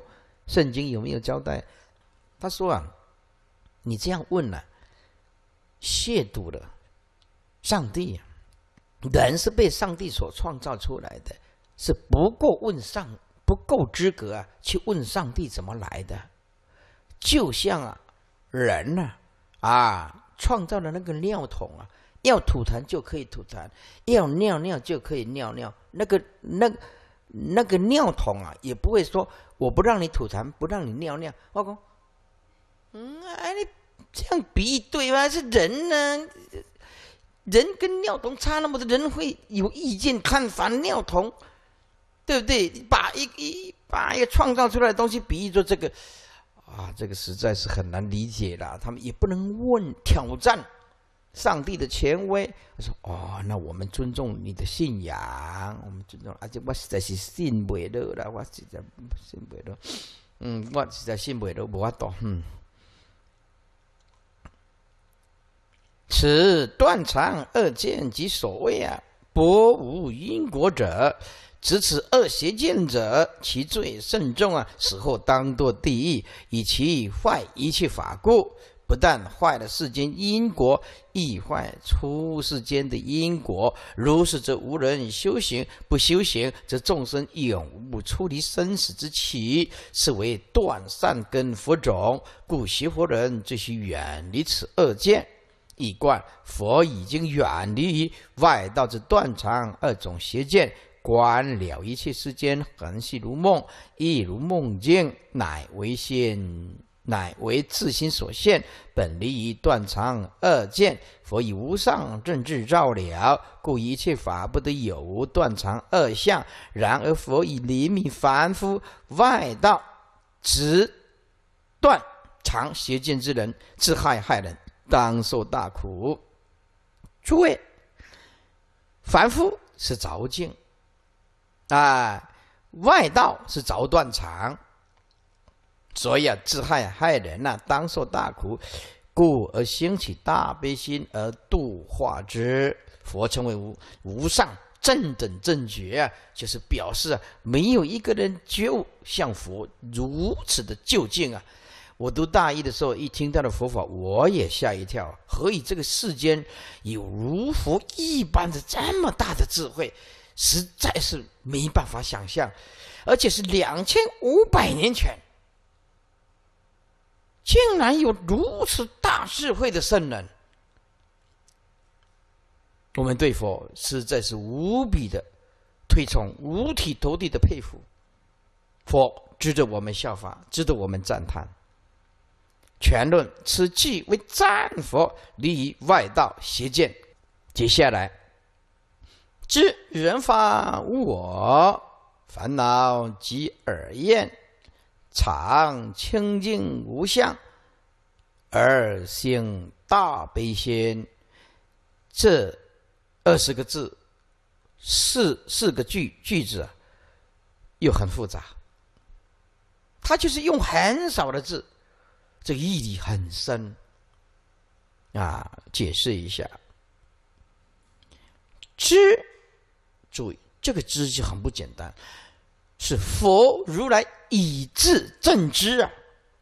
圣经有没有交代？”他说啊。你这样问了，亵渎了上帝。人是被上帝所创造出来的，是不够问上，不够资格啊，去问上帝怎么来的。就像啊，人呢、啊，创造的那个尿桶啊，要吐痰就可以吐痰，要尿尿就可以尿尿。那个、那、那个尿桶啊，也不会说我不让你吐痰，不让你尿尿，哦，公。嗯啊，你这样比喻对吗？是人呢，人跟尿桶差那么多，人会有意见看法尿桶，对不对？把一一把一个创造出来的东西比喻做这个，啊，这个实在是很难理解了。他们也不能问挑战上帝的权威。我说哦，那我们尊重你的信仰，我们尊重。而且我实在是信不了了，我实在信不了。嗯，我实在信不了，法懂。嗯。此断常二见即所谓啊，薄无因果者，执此恶邪见者，其罪甚重啊！死后当堕地狱，以其坏一切法故，不但坏了世间因果，亦坏出世间的因果。如是则无人修行，不修行则众生永无出离生死之期。是为断善根佛种，故学佛人最须远离此恶见。易观佛已经远离于外道之断常二种邪见，观了一切世间恒系如梦，亦如梦境，乃为现，乃为自心所现。本离于断常二见，佛以无上正智照了，故一切法不得有无断常二相。然而佛以怜悯凡夫外道直断常邪见之人，自害害人。当受大苦，诸位，凡夫是凿镜，啊，外道是凿断肠，所以啊，自害害人呐，当受大苦，故而兴起大悲心而度化之。佛称为无无上正等正觉啊，就是表示啊，没有一个人觉悟像佛如此的究竟啊。我读大一的时候，一听到的佛法，我也吓一跳。何以这个世间有如佛一般的这么大的智慧，实在是没办法想象。而且是两千五百年前，竟然有如此大智慧的圣人，我们对佛实在是无比的推崇，五体投地的佩服。佛值得我们效法，值得我们赞叹。全论此即为战佛利于外道邪见。接下来，知人法无我，烦恼即耳厌，常清净无相，而心大悲心。这二十个字，四四个句句子啊，又很复杂。他就是用很少的字。这个义很深，啊，解释一下，知，注意这个知就很不简单，是佛如来以智正知啊，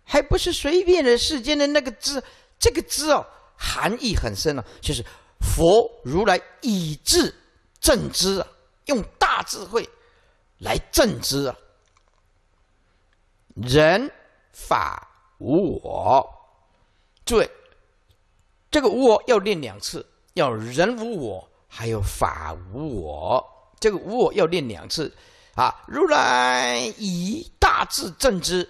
还不是随便的世间的那个知，这个知哦，含义很深了，就是佛如来以智正知啊，用大智慧来正知啊，人法。无我，诸位，这个无我要练两次，要人无我，还有法无我。这个无我要练两次，啊！如来以大智正之，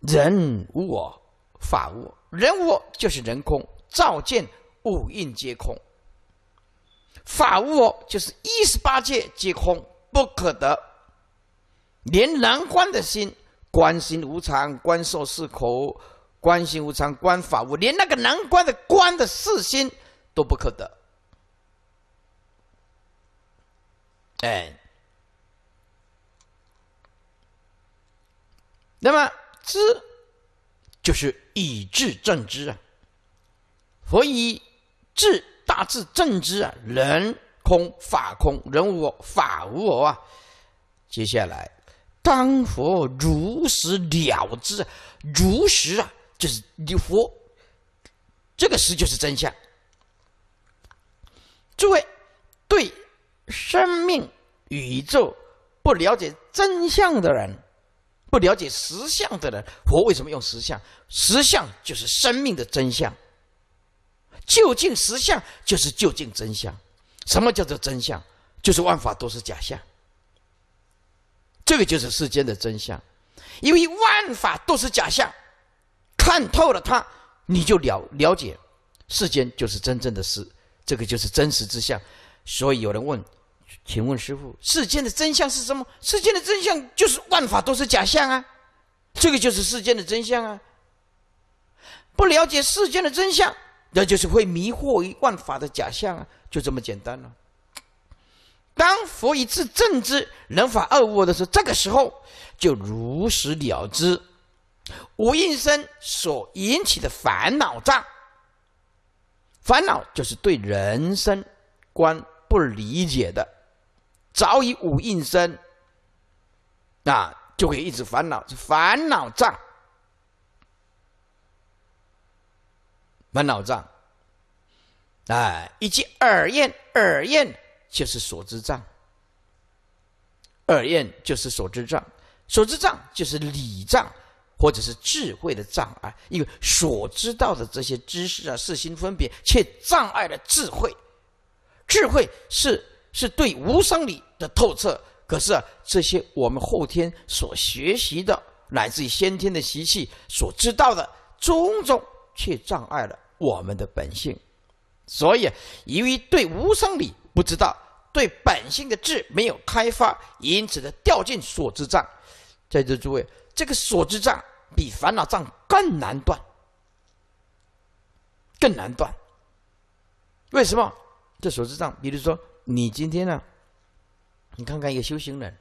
人无我，法无我。人无我就是人空，照见五蕴皆空；法无我就是一十八界皆空，不可得。连南光的心。观心无常，观受是苦，观心无常，观法无，连那个难观的观的四心都不可得。哎，那么知就是以智正知啊，佛以智大智正知啊，人空法空，人无我，法无我啊，接下来。当佛如实了之，如实啊，就是你佛这个实就是真相。诸位，对生命宇宙不了解真相的人，不了解实相的人，佛为什么用实相？实相就是生命的真相。究竟实相就是究竟真相。什么叫做真相？就是万法都是假象。这个就是世间的真相，因为万法都是假象，看透了它，你就了了解，世间就是真正的事，这个就是真实之相。所以有人问，请问师傅，世间的真相是什么？世间的真相就是万法都是假象啊，这个就是世间的真相啊。不了解世间的真相，那就是会迷惑于万法的假象啊，就这么简单了。当佛以自证之人法二物我的时候，这个时候就如实了知，无应生所引起的烦恼障。烦恼就是对人生观不理解的，早已无应生，那就会一直烦恼，是烦恼障。烦恼障，哎，以及耳厌耳厌。就是所知障，耳厌就是所知障，所知障就是理障，或者是智慧的障碍，因为所知道的这些知识啊，四心分别却障碍了智慧。智慧是是对无生理的透彻，可是这些我们后天所学习的，乃至于先天的习气所知道的种种，却障碍了我们的本性。所以，由于对无生理不知道。对本性的智没有开发，因此的掉进所知障。在这诸位，这个所知障比烦恼障更难断，更难断。为什么？这所知障，比如说你今天呢，你看看一个修行人，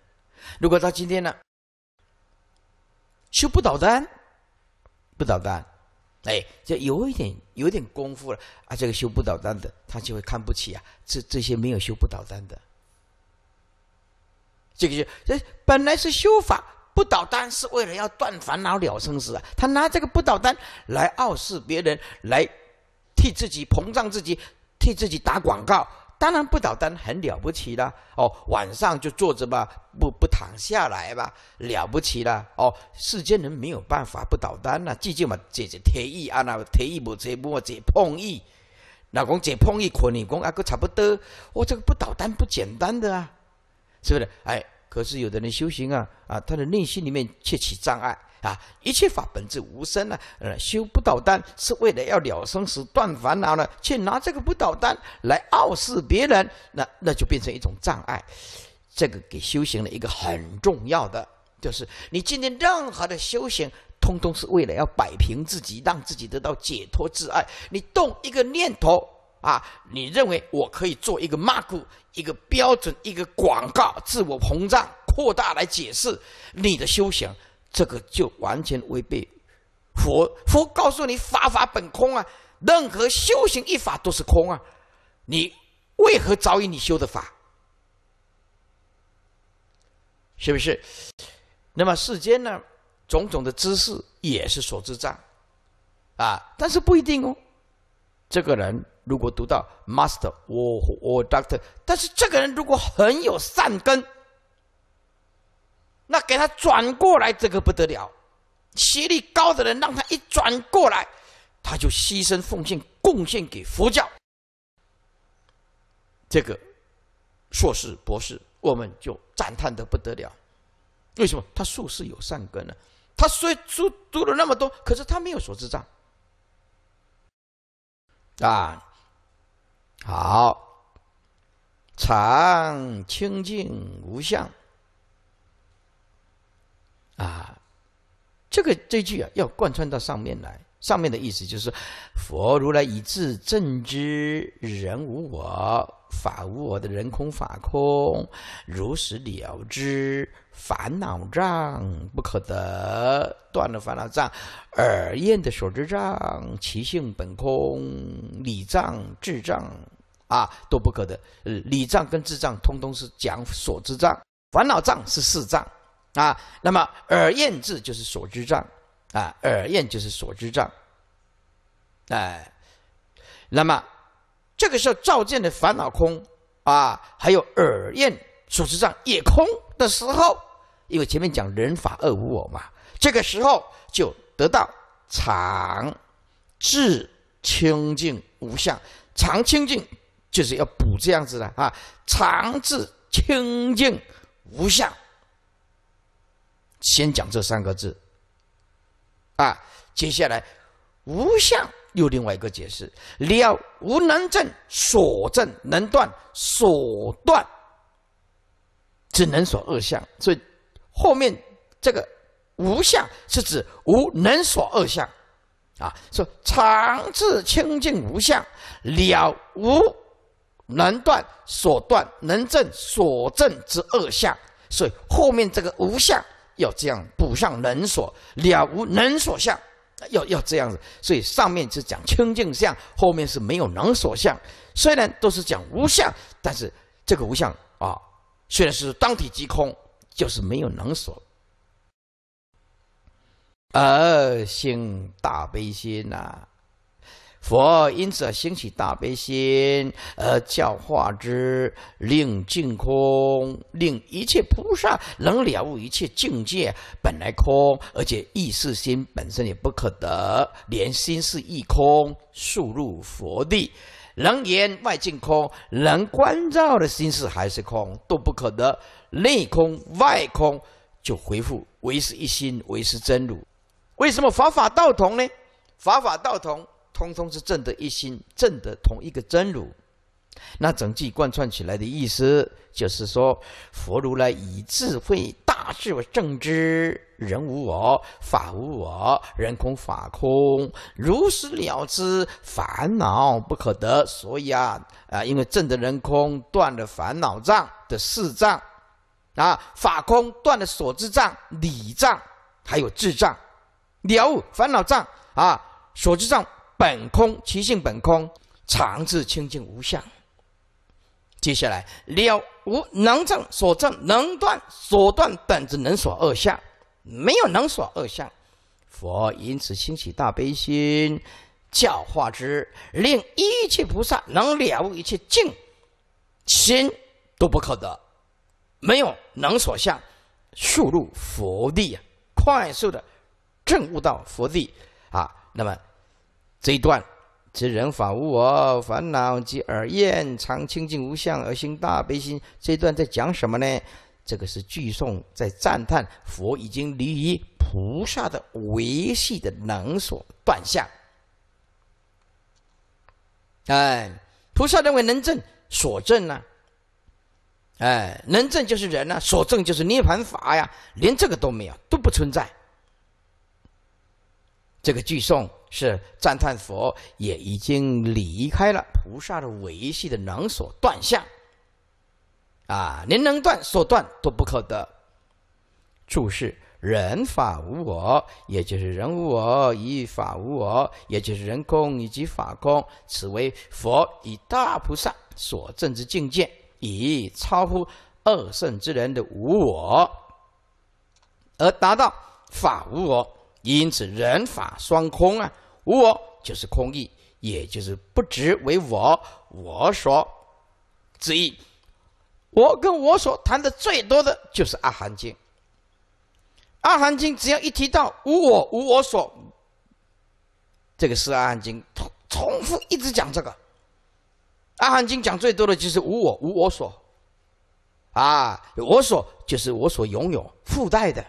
如果他今天呢修不倒单，不倒单。哎，就有一点有点功夫了啊！这个修不倒丹的，他就会看不起啊。这这些没有修不倒丹的，这个就这本来是修法不倒丹，是为了要断烦恼了生死啊。他拿这个不倒丹来傲视别人，来替自己膨胀自己，替自己打广告。当然不倒单很了不起啦，哦，晚上就坐着吧，不不躺下来吧，了不起啦，哦，世间人没有办法不倒单呐，至少嘛这这贴椅啊，那贴椅不坐，不坐碰椅，那讲这碰可能讲阿个差不多，我这个不倒单不简单的啊，是不是？哎，可是有的人修行啊啊，他的内心里面却起障碍。啊，一切法本质无声呢。呃，修不倒丹是为了要了生死、断烦恼呢，却拿这个不倒丹来傲视别人，那那就变成一种障碍。这个给修行了一个很重要的，就是你今天任何的修行，通通是为了要摆平自己，让自己得到解脱自爱。你动一个念头啊，你认为我可以做一个 mark、一个标准、一个广告，自我膨胀扩大来解释你的修行。这个就完全违背佛佛告诉你，法法本空啊，任何修行一法都是空啊，你为何早已你修的法？是不是？那么世间呢，种种的知识也是所知障啊，但是不一定哦。这个人如果读到 master 或 or doctor，但是这个人如果很有善根。那给他转过来，这个不得了，学历高的人让他一转过来，他就牺牲奉献，贡献给佛教。这个硕士、博士，我们就赞叹的不得了。为什么他术士有善根呢？他虽做读了那么多，可是他没有所知障。啊，好，常清净无相。啊，这个这句啊，要贯穿到上面来。上面的意思就是，佛如来以自正知人无我、法无我的人空法空，如实了之，烦恼障不可得，断了烦恼障；耳、厌的所知障，其性本空，理障、智障啊，都不可得。理障跟智障通通是讲所知障，烦恼障是四障。啊，那么耳焰智就是所知障，啊，耳焰就是所知障，哎，那么这个时候照见的烦恼空啊，还有耳焰所知障也空的时候，因为前面讲人法二无我嘛，这个时候就得到常智清净无相，常清净就是要补这样子的啊，常智清净无相。先讲这三个字，啊，接下来无相又另外一个解释了：无能正所正，能断所断，只能所二相。所以后面这个无相是指无能所二相，啊，说常自清净无相了，无能断所断，能正所正之二相。所以后面这个无相。要这样补上能所了无能所相，要要这样子，所以上面是讲清净相，后面是没有能所相。虽然都是讲无相，但是这个无相啊，虽然是当体即空，就是没有能所。而行大悲心呐。佛因此兴起大悲心，而教化之，令净空，令一切菩萨能了悟一切境界本来空，而且意识心本身也不可得，连心是一空，速入佛地，能言外净空，能观照的心是还是空，都不可得，内空外空就回复唯是一心，唯是真如。为什么法法道同呢？法法道同。通通是正的一心，正的同一个真如。那整句贯穿起来的意思就是说：佛如来以智慧大智慧正之人无我，法无我，人空法空，如实了之，烦恼不可得。所以啊啊，因为正的人空，断了烦恼障的四障啊，法空断了所知障理障，还有智障了烦恼障啊，所知障。本空，其性本空，常自清净无相。接下来了无能证所证，能断所断，本自能所二相，没有能所二相。佛因此兴起大悲心，教化之，令一切菩萨能了悟一切境，心都不可得，没有能所相，速入佛地啊，快速的证悟到佛地啊，那么。这一段，知人法无我，烦恼及耳厌常清净无相，而心大悲心。这一段在讲什么呢？这个是句诵，在赞叹佛已经离于菩萨的维系的能所断相。哎，菩萨认为能证、所证呢？哎，能证就是人呢，所证就是涅槃法呀，连这个都没有，都不存在。这个句颂是赞叹佛也已经离开了菩萨的维系的能所断相，啊，您能断所断都不可得。注释：人法无我，也就是人无我；以法无我，也就是人空以及法空。此为佛以大菩萨所证之境界，以超乎二圣之人的无我，而达到法无我。因此，人法双空啊，无我就是空意，也就是不执为我我所之意。我跟我所谈的最多的就是《阿含经》，《阿含经》只要一提到无我、无我所，这个是《阿含经》重重复一直讲这个，《阿含经》讲最多的就是无我、无我所。啊，我所就是我所拥有附带的。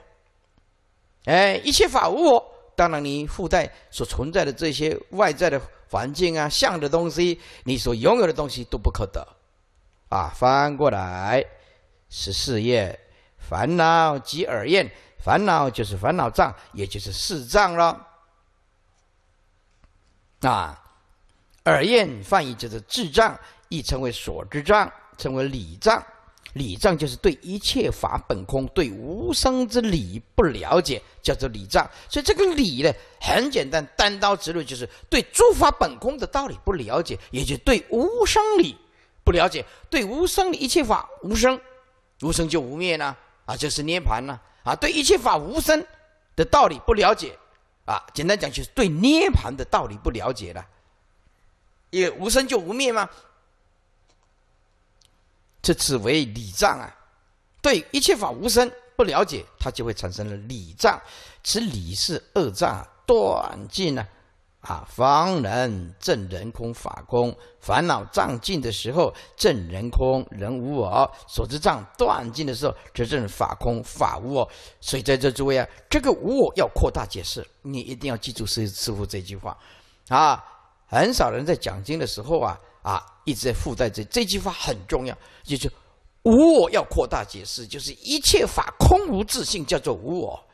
哎，一切法无我。当然，你附带所存在的这些外在的环境啊、像的东西，你所拥有的东西都不可得。啊，翻过来，十四页，烦恼即耳厌，烦恼就是烦恼障，也就是四障了。啊，耳厌翻译就是智障，亦称为所知障，称为理障。理障就是对一切法本空、对无生之理不了解，叫做理障。所以这个理呢，很简单，单刀直入，就是对诸法本空的道理不了解，也就对无生理不了解。对无生理，一切法无生，无生就无灭呢？啊，就是涅盘呢？啊，对一切法无生的道理不了解，啊，简单讲就是对涅盘的道理不了解了，因为无生就无灭吗？这次为理障啊，对一切法无声不了解，他就会产生了理障。此理是二障断尽啊，啊，方能证人空法空。烦恼障尽的时候，证人空人无我；所知障断尽的时候，只证法空法无我。所以在这诸位啊，这个无我要扩大解释，你一定要记住师师傅这句话啊。很少人在讲经的时候啊。啊，一直在附带这这句话很重要，就是无我要扩大解释，就是一切法空无自性，叫做无我，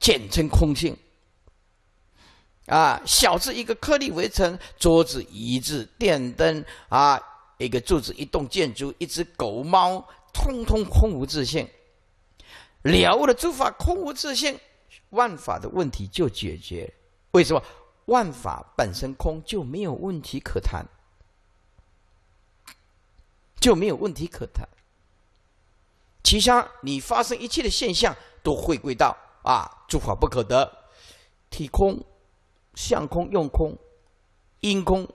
简称空性。啊，小至一个颗粒围尘、桌子、椅子、电灯啊，一个柱子、一栋建筑、一只狗、猫，通通空无自性。了悟了诸法空无自性，万法的问题就解决。为什么？万法本身空，就没有问题可谈。就没有问题可谈。其他你发生一切的现象，都回归到啊诸法不可得，体空、相空、用空、因空、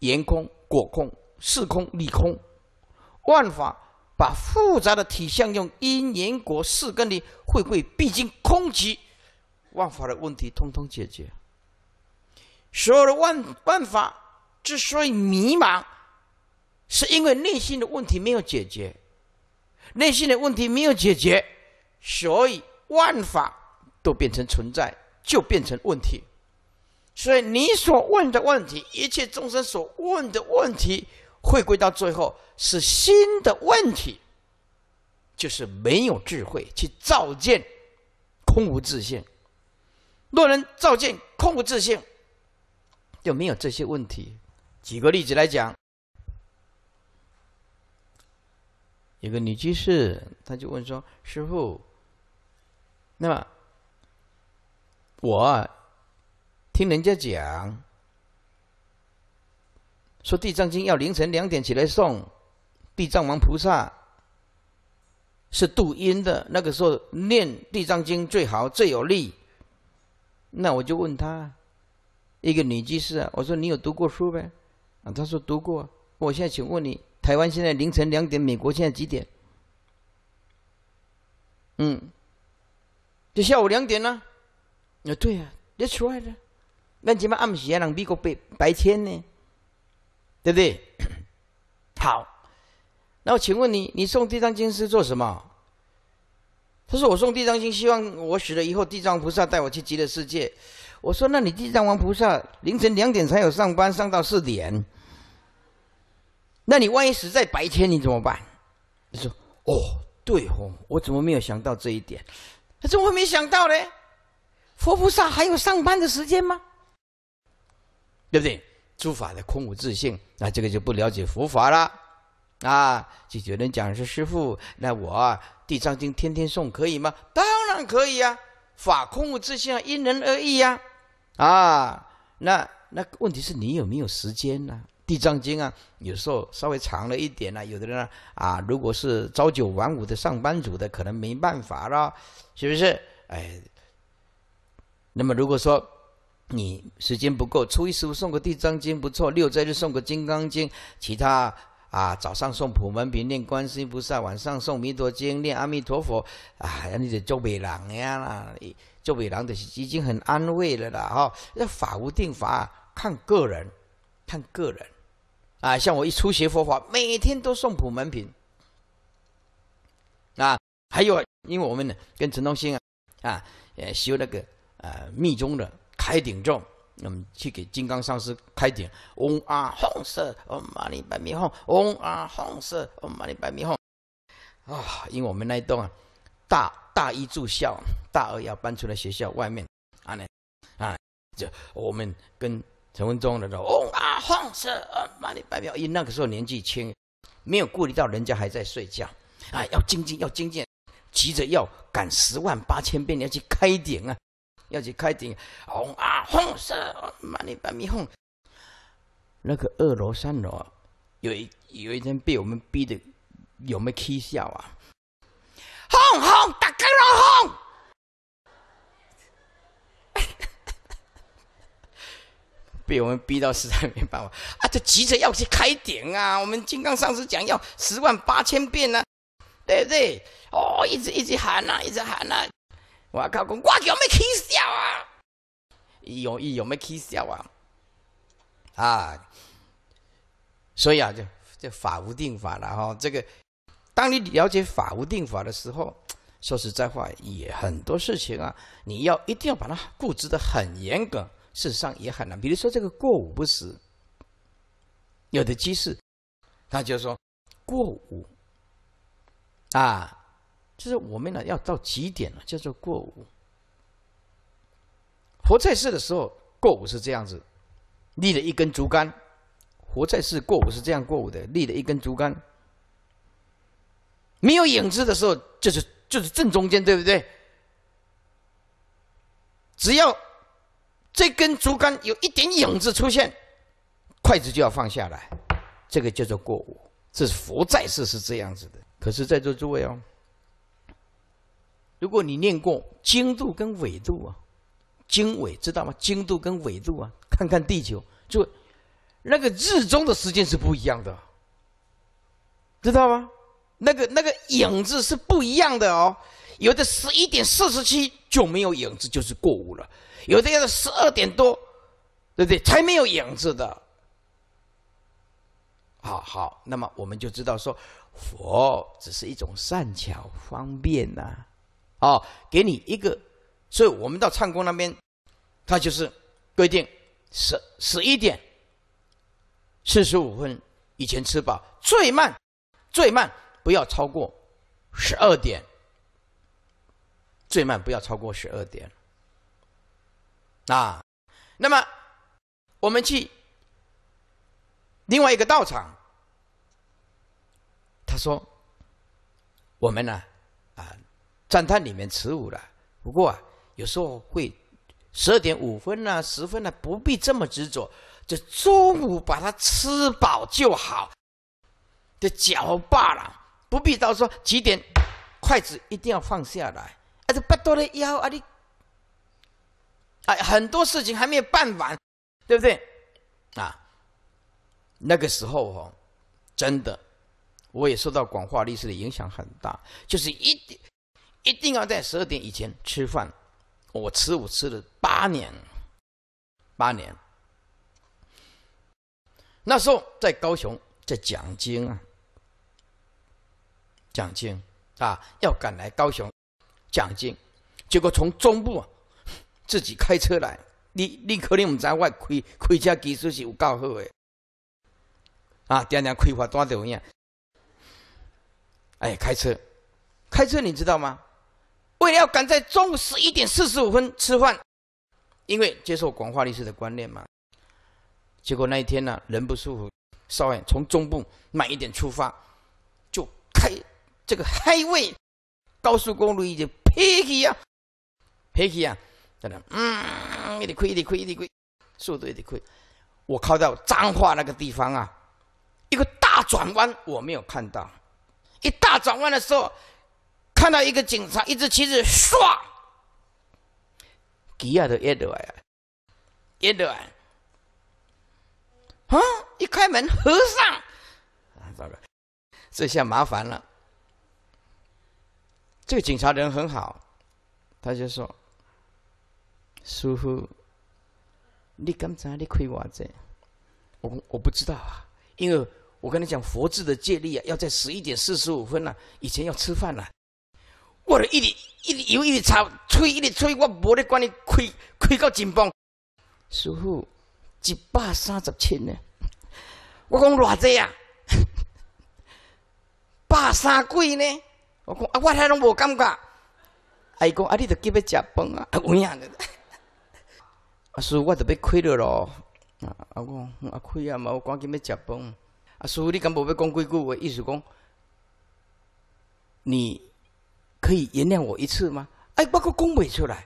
言空、果空、事空、理空，万法把复杂的体相用因缘果事跟理回会毕竟空集，万法的问题通通解决。所有的万万法之所以迷茫。是因为内心的问题没有解决，内心的问题没有解决，所以万法都变成存在，就变成问题。所以你所问的问题，一切众生所问的问题，回归到最后是新的问题，就是没有智慧去照见空无自性。若能照见空无自性，就没有这些问题。举个例子来讲。有个女居士，她就问说：“师傅，那么我听人家讲，说《地藏经》要凌晨两点起来诵，《地藏王菩萨》是度阴的，那个时候念《地藏经》最好最有力。”那我就问她，一个女居士啊，我说：“你有读过书呗？”啊，她说：“读过。”我现在请问你。台湾现在凌晨两点，美国现在几点？嗯，就下午两点了。那对啊，这出来了。那怎么按时让美国白白天呢？对不对？好，那我请问你，你送地藏经是做什么？他说我送地藏经，希望我死了以后，地藏菩萨带我去极乐世界。我说那你地藏王菩萨凌晨两点才有上班，上到四点。那你万一死在白天，你怎么办？你说哦，对哦，我怎么没有想到这一点？他怎么会没想到呢？佛菩萨还有上班的时间吗？对不对？诸法的空无自性，那这个就不了解佛法了。啊，就有人讲是师父，那我《地藏经》天天诵可以吗？当然可以啊，法空无自性，因人而异呀。啊，那那问题是你有没有时间呢？地藏经啊，有时候稍微长了一点啊。有的人呢，啊，如果是朝九晚五的上班族的，可能没办法了，是不是？哎，那么如果说你时间不够，初一十五送个地藏经不错，六再就送个金刚经，其他啊，早上送普门品念观世音菩萨，晚上送弥陀经念阿弥陀佛，啊，人家就做伟人呀啦，做伟人的是已经很安慰了啦哈。那法无定法，看个人，看个人。啊，像我一初学佛法，每天都送普门品。啊，还有，因为我们呢跟陈东兴啊，啊，修那个呃密宗的开顶咒，我们去给金刚上师开顶。嗡啊红色，嗡玛尼白米吽，嗡啊红色，嗡玛尼白米吽。啊，因为我们那一栋啊，大大一住校，大二要搬出来学校外面，啊呢，啊，就我们跟陈文忠的哦。红色，满地白苗。因那个时候年纪轻，没有顾虑到人家还在睡觉。啊，要精进，要精进，急着要赶十万八千遍，你要去开顶啊，要去开顶。红啊，红色，满地白米红。那个二楼三楼，有一有一天被我们逼的，有没有蹊笑啊？轰轰，大吉隆轰！被我们逼到实在没办法啊，就急着要去开点啊！我们金刚上师讲要十万八千遍呢，对不对？哦，一直一直喊啊，一直喊啊！我靠，我有没气笑啊？有，有没气笑啊？啊！所以啊，就就法无定法了哈。这个，当你了解法无定法的时候，说实在话，也很多事情啊，你要一定要把它固执的很严格。事实上也很难。比如说，这个过午不食，有的机士他就说过午啊，就是我们呢要到几点了叫做过午。佛在世的时候过午是这样子，立了一根竹竿。佛在世过午是这样过午的，立了一根竹竿，没有影子的时候就是就是正中间，对不对？只要。这根竹竿有一点影子出现，筷子就要放下来，这个叫做过午。这是佛在世是这样子的。可是，在座诸位哦，如果你念过经度跟纬度啊，经纬知道吗？经度跟纬度啊，看看地球，就那个日中的时间是不一样的，知道吗？那个那个影子是不一样的哦。有的十一点四十七就没有影子，就是过午了；有的要十二点多，对不对？才没有影子的。好好，那么我们就知道说，佛只是一种善巧方便呐，哦，给你一个。所以我们到唱功那边，他就是规定十十一点四十五分以前吃饱，最慢，最慢不要超过十二点。最慢不要超过十二点，啊，那么我们去另外一个道场，他说，我们呢，啊，赞叹里面持五了，不过有时候会十二点五分呢、十分呢，不必这么执着，就中午把它吃饱就好，的脚罢了，不必到时候几点，筷子一定要放下来。还是不多的后啊！你啊，很多事情还没有办完，对不对？啊，那个时候哦，真的，我也受到广化律师的影响很大，就是一定一定要在十二点以前吃饭。我吃，我吃了八年，八年。那时候在高雄在讲经啊，讲经啊，要赶来高雄。奖金，结果从中部 自己开车来，你你可能唔知我开开车技术是有够好诶，啊，点点开话多的，我一样，哎，开车，开车你知道吗？为了要赶在中午十一点四十五分吃饭，因为接受广化律师的观念嘛。结果那一天呢，人不舒服，稍微从中部慢一点出发，就开这个开位。高速公路已经黑起呀，黑起呀，真的，嗯，一直开，一直开，一直开，速度一直开。我靠到彰化那个地方啊，一个大转弯，我没有看到。一大转弯的时候，看到一个警察，一只旗子，唰，底下都淹得来啊，淹得来。啊，一开门，合上，糟糕，这下麻烦了。这个警察人很好，他就说：“师傅，你刚才你开我这，我我不知道啊，因为我跟你讲，佛字的借力啊，要在十一点四十五分呐以前要吃饭呐。我的一里一里由一里，吹一直吹，我无咧管你开开到紧崩。师傅，一百三十七呢，我讲偌济啊，百三几呢？”我讲啊，我迄拢无感觉。啊，伊讲，啊，你着急要食饭啊，有影咧。阿 叔，我着要开的咯。阿我，阿开啊嘛，我赶紧要食饭。阿叔，你敢无要讲几句？我意思讲，你可以原谅我一次吗？哎，包括讲委出来，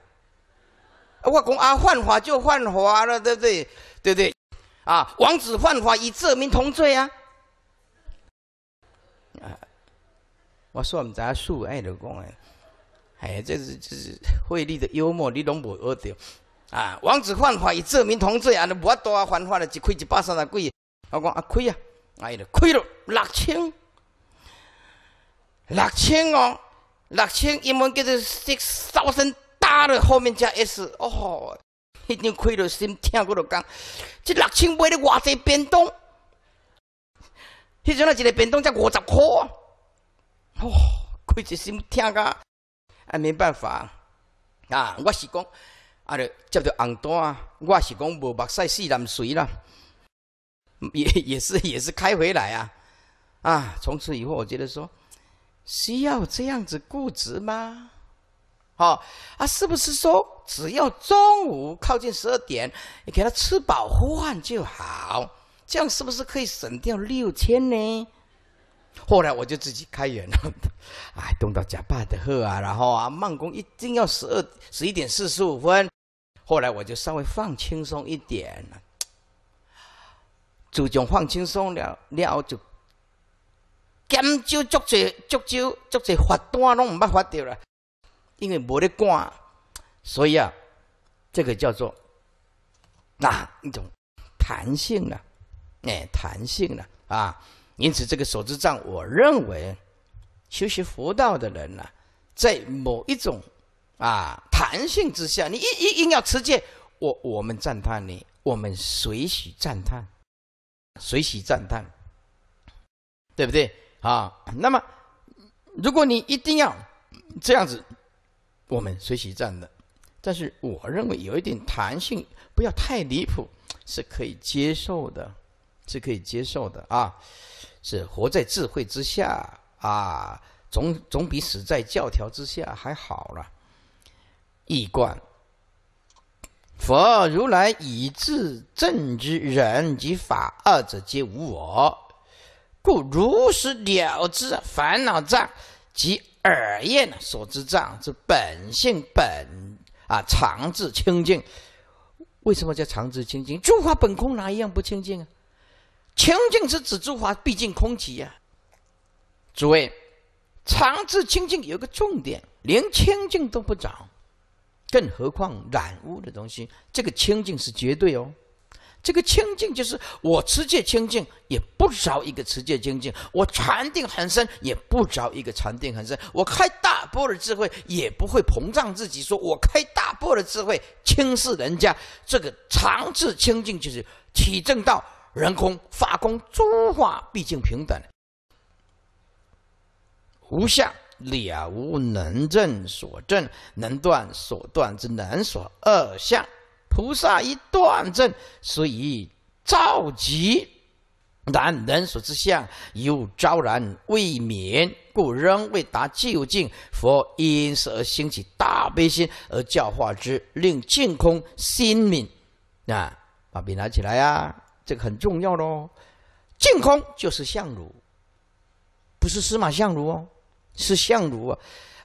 啊，我讲啊，犯法就犯法了，对不对？对不对？啊，王子犯法与庶民同罪啊。我说唔知啊，素爱着讲诶，哎，这是这是惠利的幽默，你拢无学着啊！王子犯法与庶名同罪啊！你无多啊犯法了，一亏一百三十几，我讲啊亏啊，哎了亏了六千，六千哦，六千英文叫做 six thousand dollar，后面加 s，哦，已经亏了。心听过了讲，这六千买了外侪变动，迄阵啊一个变动才五十块。哦，开一心听啊，啊，没办法啊！我是讲，啊，接到红单，我是讲无目色是难随啦，也也是也是开回来啊！啊，从此以后，我觉得说，需要这样子固执吗？哦，啊，是不是说只要中午靠近十二点，你给他吃饱喝完就好，这样是不是可以省掉六千呢？后来我就自己开源了，哎，冻到假巴的喝啊，然后啊慢工一定要十二十一点四十五分。后来我就稍微放轻松一点了，逐渐放轻松了，然后就，香蕉足侪，足球足侪发单拢唔捌发掉了，因为无得管，所以啊，这个叫做那一种弹性啊，哎，弹性呢啊。因此，这个手之赞，我认为，修习佛道的人呢，在某一种啊弹性之下，你一一硬要持戒，我我们赞叹你，我们随喜赞叹，随喜赞叹，对不对啊？那么，如果你一定要这样子，我们随喜赞的，但是我认为有一点弹性，不要太离谱，是可以接受的。是可以接受的啊，是活在智慧之下啊，总总比死在教条之下还好了。一观，佛如来以智正之，人及法二者皆无我，故如实了知烦恼障及耳厌所知障之本性本啊常自清净。为什么叫常自清净？诸法本空，哪一样不清净啊？清净是指诸法毕竟空寂呀。诸位，常治清净有个重点，连清净都不长，更何况染污的东西。这个清净是绝对哦。这个清净就是我持戒清净，也不着一个持戒清净；我禅定很深，也不着一个禅定很深；我开大波的智慧，也不会膨胀自己，说我开大波的智慧轻视人家。这个常治清净就是体证到。人空法空，诸法毕竟平等，无相了，无能证所证，能断所断之能所二相。菩萨一断证，所以召集。然能所之相犹昭然未泯，故仍未达究竟。佛因此而兴起大悲心，而教化之，令净空心敏。啊，把笔拿起来呀！这个很重要喽，净空就是相如，不是司马相如哦，是相如，啊，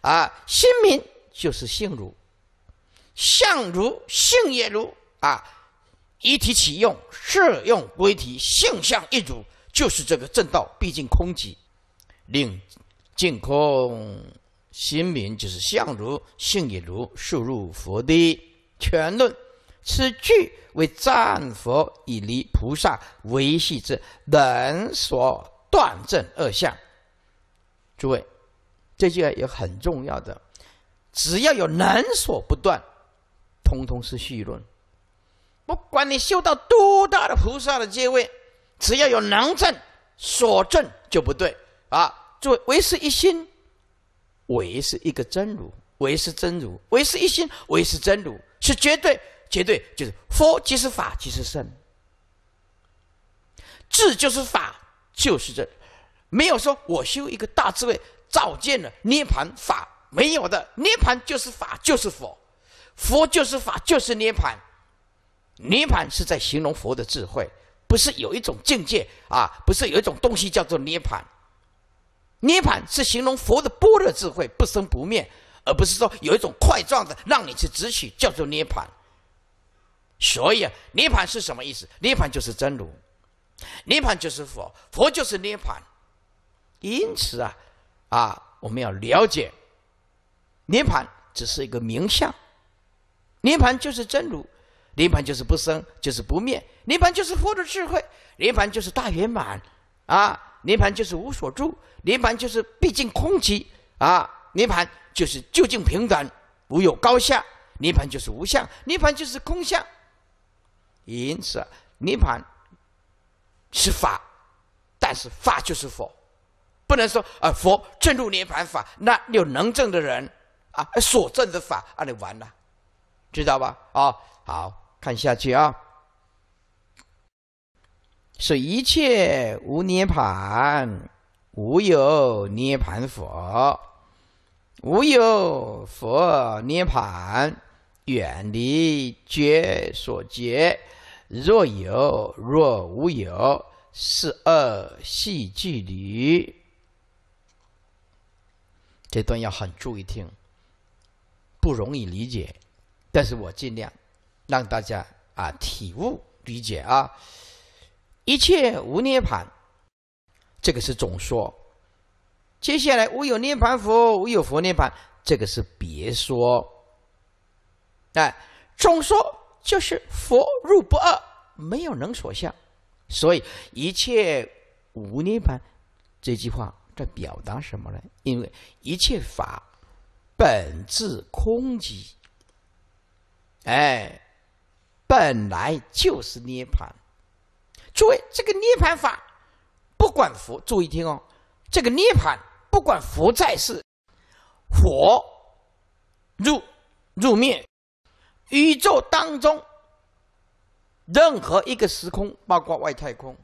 啊，心明就是性如，相如性也如啊，一体起用，适用归体，性相一如就是这个正道，毕竟空寂，令净空，心明就是相如性也如，受入佛的全论。此句为赞佛以离菩萨为系之能所断证二相。诸位，这句也很重要的。只要有能所不断，通通是戏论。不管你修到多大的菩萨的阶位，只要有能证、所证就不对啊！诸位，唯是一心，唯是一个真如，唯是真如，唯是一心，唯是真如，是绝对。绝对就是佛即是法即是身，智就是法就是正，没有说我修一个大智慧造见了涅盘法没有的，涅盘就是法就是佛，佛就是法就是涅盘，涅盘是在形容佛的智慧，不是有一种境界啊，不是有一种东西叫做涅盘，涅盘是形容佛的般若智慧不生不灭，而不是说有一种块状的让你去执取叫做涅盘。所以啊，涅盘是什么意思？涅盘就是真如，涅盘就是佛，佛就是涅盘。因此啊，啊，我们要了解，涅盘只是一个名相，涅盘就是真如，涅盘就是不生，就是不灭，涅盘就是佛的智慧，涅盘就是大圆满，啊，涅盘就是无所住，涅盘就是毕竟空寂，啊，涅盘就是究竟平等，无有高下，涅盘就是无相，涅盘就是空相。因此，涅盘是法，但是法就是佛，不能说啊佛证入涅盘法，那有能证的人啊，所证的法，啊你完了，知道吧？哦，好看下去啊，是一切无涅盘，无有涅盘佛，无有佛涅盘，远离觉所觉。若有，若无有，是二系距离。这段要很注意听，不容易理解，但是我尽量让大家啊体悟理解啊。一切无涅盘，这个是总说。接下来无有涅盘佛，无有佛涅盘，这个是别说。哎，总说。就是佛入不二，没有能所相，所以一切无涅槃。这句话在表达什么呢？因为一切法本质空寂，哎，本来就是涅槃。注意这个涅槃法，不管佛，注意听哦，这个涅槃不管佛在世，佛入入灭。宇宙当中，任何一个时空，包括外太空，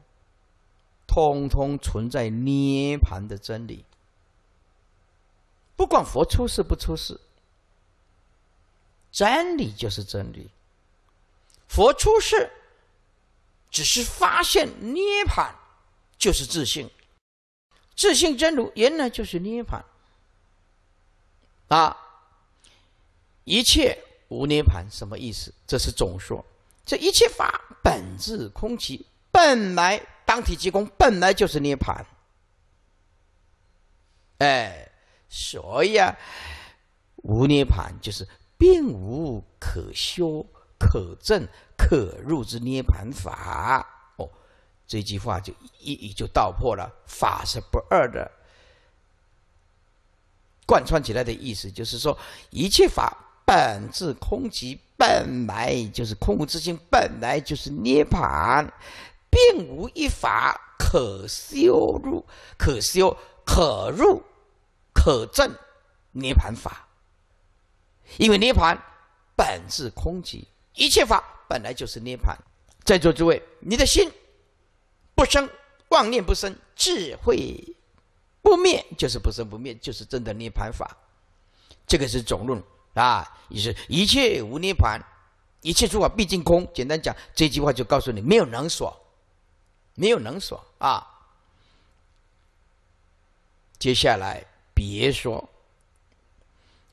通通存在涅槃的真理。不管佛出世不出世，真理就是真理。佛出世，只是发现涅槃就是自信，自信真如原来就是涅槃啊，一切。无涅槃什么意思？这是总说，这一切法本质空寂，本来当体即空，本来就是涅槃。哎，所以啊，无涅槃就是并无可修、可证、可入之涅槃法。哦，这句话就一就道破了，法是不二的，贯穿起来的意思就是说一切法。本质空寂，本来就是空无之心，本来就是涅槃，并无一法可修入、可修、可入、可证涅槃法。因为涅槃本质空寂，一切法本来就是涅槃。在座诸位，你的心不生妄念，不生智慧不灭，就是不生不灭，就是真的涅槃法。这个是总论。啊，也是一切无涅槃，一切诸法毕竟空。简单讲，这句话就告诉你，没有能所，没有能所啊。接下来别说，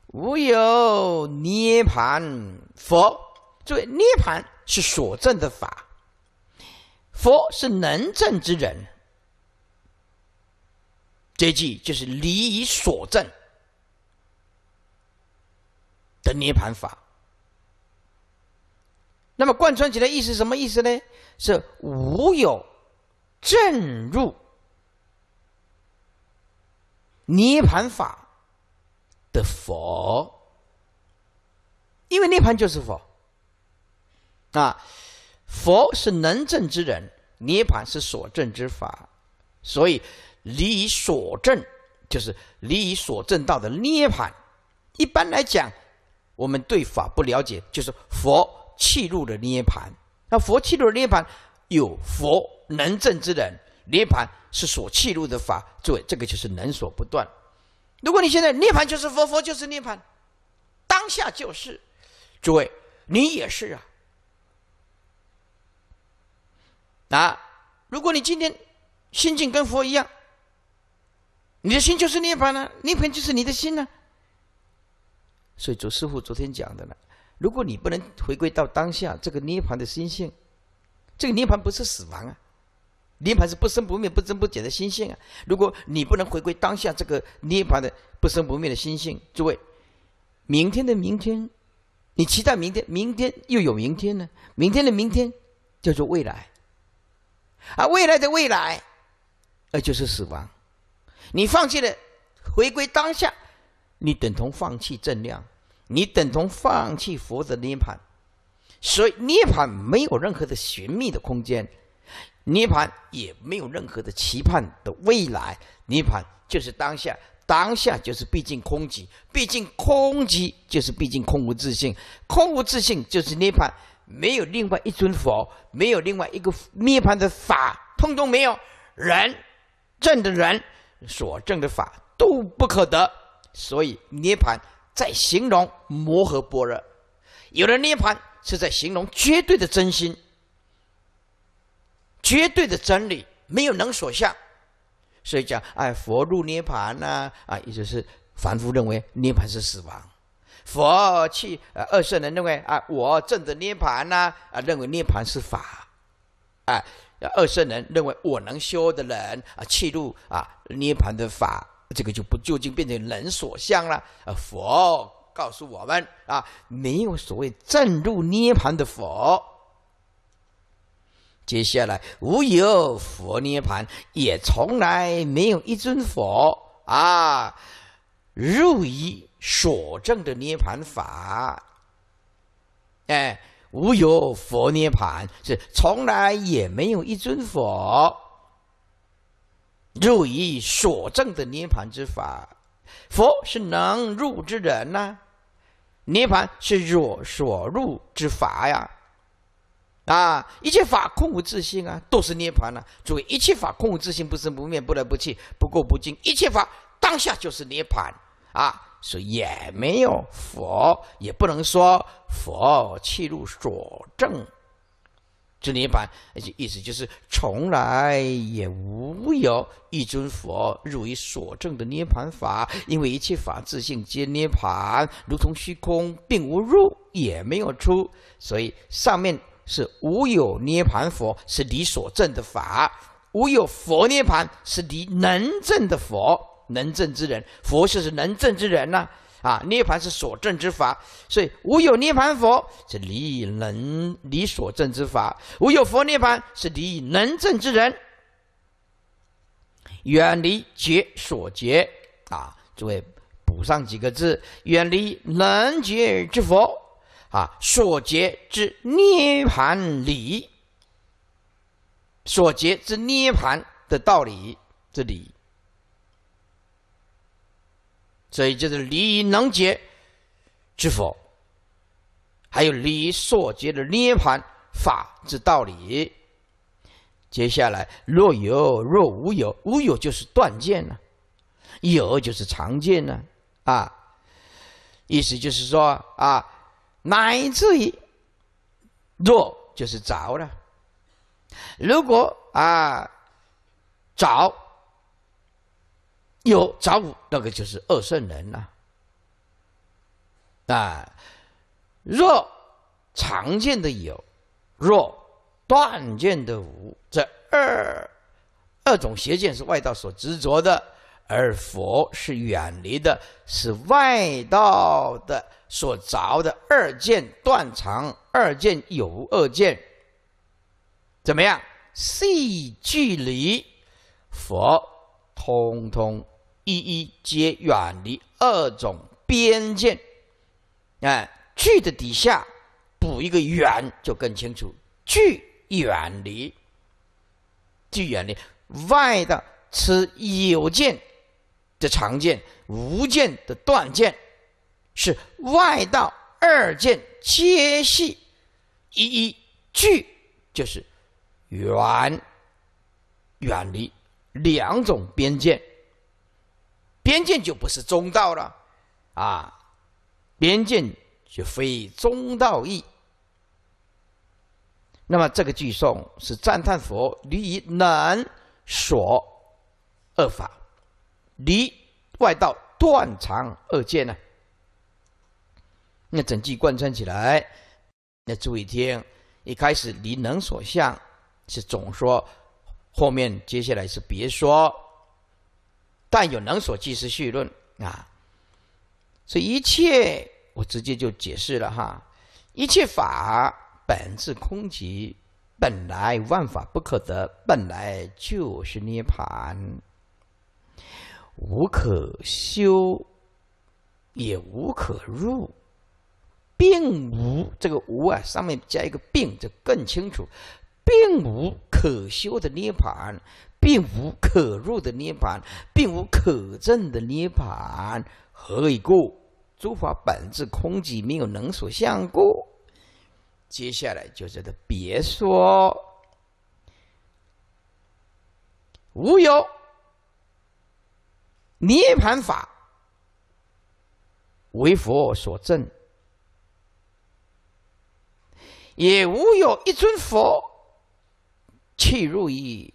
无有涅槃佛。注意，涅槃是所证的法，佛是能证之人。这句就是离以所证。的涅盘法，那么贯穿起来意思什么意思呢？是无有证入涅盘法的佛，因为涅盘就是佛啊，佛是能证之人，涅盘是所证之法，所以离以所证，就是离以所证道的涅盘。一般来讲。我们对法不了解，就是佛弃入的涅盘。那佛弃入的涅盘，有佛能证之人，涅盘是所弃入的法。诸位，这个就是能所不断。如果你现在涅盘就是佛，佛就是涅盘，当下就是。诸位，你也是啊。啊，如果你今天心境跟佛一样，你的心就是涅盘呢？涅盘就是你的心呢？所以，卓师傅昨天讲的呢，如果你不能回归到当下这个涅槃的心性，这个涅槃不是死亡啊，涅槃是不生不灭、不增不减的心性啊。如果你不能回归当下这个涅槃的不生不灭的心性，诸位，明天的明天，你期待明天，明天又有明天呢？明天的明天叫做未来，而未来的未来，那就是死亡。你放弃了回归当下。你等同放弃正量，你等同放弃佛的涅盘，所以涅盘没有任何的寻觅的空间，涅盘也没有任何的期盼的未来，涅盘就是当下，当下就是毕竟空寂，毕竟空寂就是毕竟空无自信，空无自信就是涅盘，没有另外一尊佛，没有另外一个涅盘的法，通通没有，人证的人所证的法都不可得。所以涅盘在形容摩诃般若，有的涅盘是在形容绝对的真心、绝对的真理，没有能所向。所以讲哎佛入涅盘呢、啊，也就是凡夫认为涅盘是死亡，佛去呃二圣人认为啊我证得涅盘呢、啊认为涅盘是法，哎二圣人认为我能修的人啊去入啊涅盘的法。这个就不究竟变成人所向了。啊，佛告诉我们啊，没有所谓正入涅盘的佛。接下来，无有佛涅盘，也从来没有一尊佛啊，入于所证的涅盘法。哎，无有佛涅盘，是从来也没有一尊佛。入于所证的涅盘之法，佛是能入之人呐，涅盘是若所入之法呀，啊，一切法空无自性啊，都是涅盘呐。诸位，一切法空无自性，不生不灭，不来不去，不垢不净，一切法当下就是涅盘啊，所以也没有佛，也不能说佛弃入所证。这涅槃意意思就是从来也无有一尊佛入于所证的涅槃法，因为一切法自性皆涅槃，如同虚空，并无入也没有出，所以上面是无有涅槃佛，是你所证的法；无有佛涅槃，是你能证的佛，能证之人，佛就是能证之人呐。啊！涅盘是所证之法，所以无有涅盘佛是离能离所证之法，无有佛涅盘是离能证之人，远离结所结啊！诸位补上几个字：远离能结之佛啊，所结之涅盘理，所结之涅盘的道理这理。所以就是理能解之否，还有理所结的涅盘法之道理。接下来，若有若无有无有就是断见呢，有就是常见呢。啊，意思就是说啊，乃至于若就是着了。如果啊着。有杂无，那个就是二圣人了。啊，若常见的有，若断见的无，这二二种邪见是外道所执着的，而佛是远离的，是外道的所着的二见断常二见有无二见，怎么样？细距离佛通通。一一皆远离二种边界。哎，距的底下补一个远就更清楚，距远离，句远离外的持有见的常见无见的断见，是外道二见皆系一一句就是远远离两种边界。边见就不是中道了，啊，边见就非中道义。那么这个句颂是赞叹佛离能所恶法，离外道断常二见呢。那整句贯穿起来，那注意听，一开始离能所相是总说，后面接下来是别说。但有能所，即是序论啊。所以一切，我直接就解释了哈。一切法本质空寂，本来万法不可得，本来就是涅盘，无可修，也无可入，并无这个无啊，上面加一个并，就更清楚，并无可修的涅盘。并无可入的涅盘，并无可证的涅盘，何以故？诸法本质空寂，没有能所相故。接下来就是他别说无有涅盘法为佛所证，也无有一尊佛弃入于。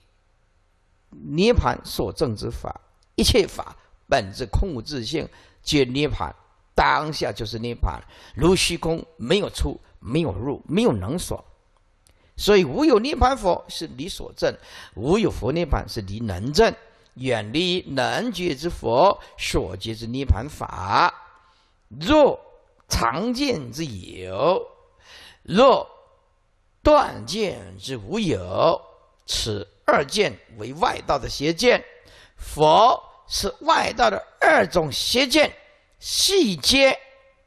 涅盘所证之法，一切法本质空无自性，皆涅盘当下就是涅盘，如虚空没有出，没有入，没有能所，所以无有涅盘佛是离所证，无有佛涅盘是离能证，远离能觉之佛所觉之涅盘法，若常见之有，若断见之无有，此。二见为外道的邪见，佛是外道的二种邪见，细节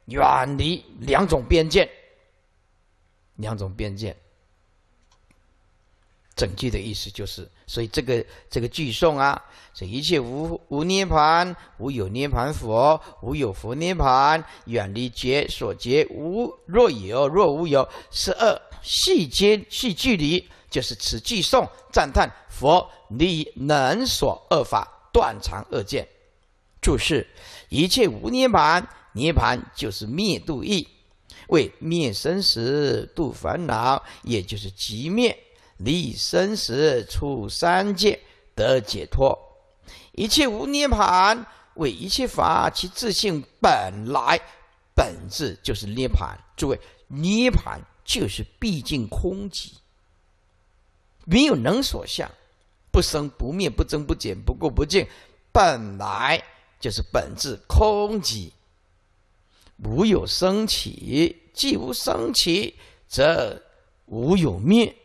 远离两种边见，两种边见。整句的意思就是，所以这个这个句颂啊，所以一切无无涅盘，无有涅盘佛，无有佛涅盘，远离觉所觉，无若有若无有是二细皆细距离。就是此句颂赞叹佛立能所恶法断常恶见。注释：一切无涅盘，涅盘就是灭度义，为灭生死度烦恼，也就是即灭离生死出三界得解脱。一切无涅盘，为一切法其自性本来本质就是涅盘。诸位，涅盘就是毕竟空寂。没有能所相，不生不灭，不增不减，不垢不净，本来就是本质空寂。无有生起，既无生起，则无有灭。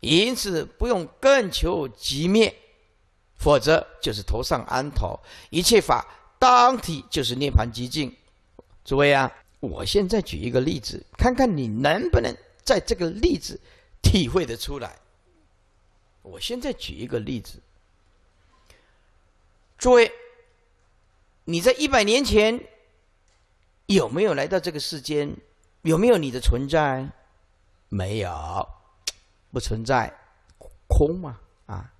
因此，不用更求极灭，否则就是头上安头。一切法当体就是涅盘极境。诸位啊，我现在举一个例子，看看你能不能在这个例子。体会得出来。我现在举一个例子：，诸位，你在一百年前有没有来到这个世间？有没有你的存在？没有，不存在，空嘛！啊，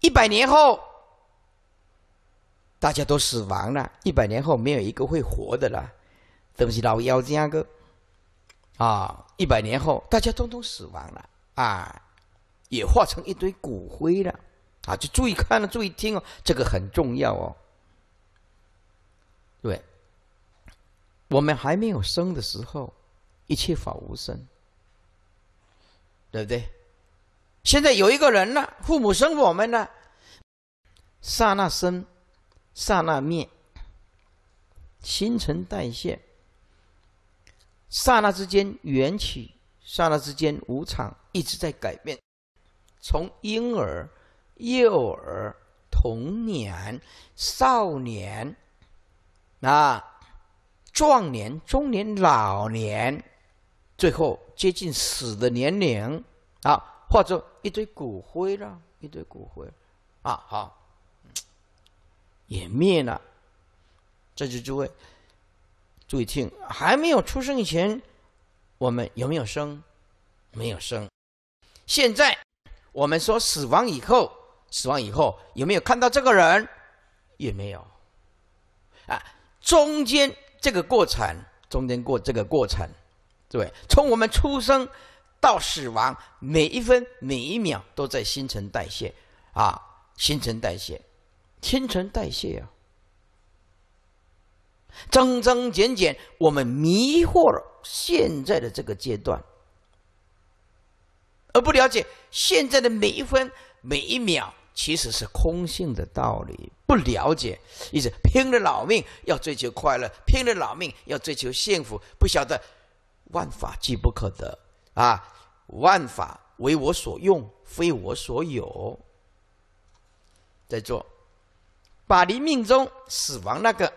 一百年后大家都死亡了，一百年后没有一个会活的了，不起，老妖精个。啊，一百年后，大家通通死亡了，啊，也化成一堆骨灰了，啊，就注意看了，注意听哦，这个很重要哦。对，我们还没有生的时候，一切法无生，对不对？现在有一个人呢，父母生我们呢，刹那生，刹那灭，新陈代谢。刹那之间缘起，刹那之间无常一直在改变。从婴儿、幼儿、童年、少年，啊，壮年、中年、老年，最后接近死的年龄啊，化作一堆骨灰了，一堆骨灰，啊好，也灭了。这就诸位。注意听，还没有出生以前，我们有没有生？没有生。现在我们说死亡以后，死亡以后有没有看到这个人？也没有。啊，中间这个过程，中间过这个过程，对，从我们出生到死亡，每一分每一秒都在新陈代谢啊，新陈代谢，新陈代谢啊。增增减减，我们迷惑了现在的这个阶段，而不了解现在的每一分每一秒其实是空性的道理。不了解，一直拼了老命要追求快乐，拼了老命要追求幸福，不晓得万法皆不可得啊！万法为我所用，非我所有。在做，把你命中死亡那个。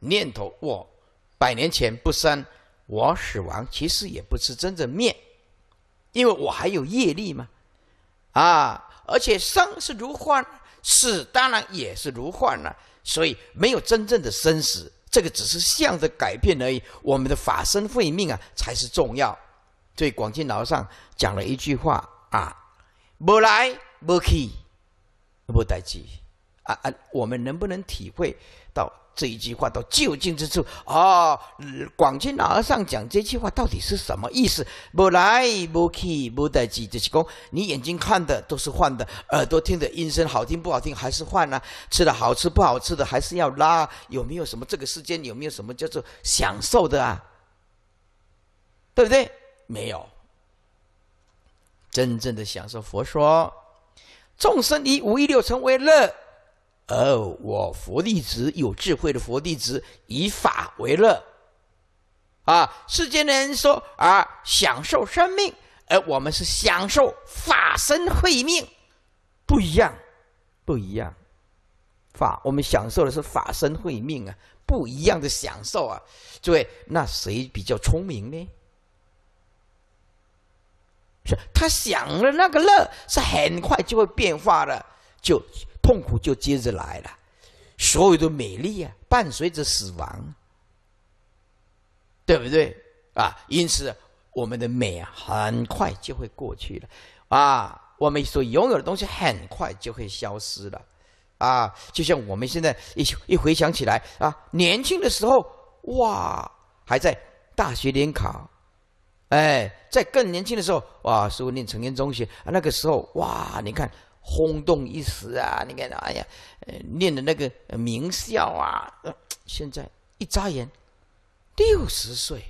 念头，我百年前不生，我死亡，其实也不是真正灭，因为我还有业力嘛。啊，而且生是如幻，死当然也是如幻了。所以没有真正的生死，这个只是相的改变而已。我们的法身慧命啊，才是重要。所以广进老上讲了一句话啊：，无来不去，不待机。啊啊，我们能不能体会到？这一句话到究竟之处啊，广钦老和尚讲这句话到底是什么意思？不来不去不得机，这些功，你眼睛看的都是幻的，耳朵听的音声好听不好听还是幻呢？吃的好吃不好吃的还是要拉，有没有什么这个世间有没有什么叫做享受的啊？对不对？没有，真正的享受，佛说众生以五欲六尘为乐。哦，我佛弟子有智慧的佛弟子以法为乐，啊，世间的人说啊，享受生命，而我们是享受法身慧命，不一样，不一样。法，我们享受的是法身慧命啊，不一样的享受啊。诸位，那谁比较聪明呢？是他享的那个乐是很快就会变化的，就。痛苦就接着来了，所有的美丽啊，伴随着死亡，对不对啊？因此，我们的美啊，很快就会过去了啊。我们所拥有的东西，很快就会消失了啊。就像我们现在一一回想起来啊，年轻的时候，哇，还在大学联考，哎，在更年轻的时候，哇，不念成年中学啊。那个时候，哇，你看。轰动一时啊！你看，哎呀，念的那个名校啊，现在一眨眼六十岁，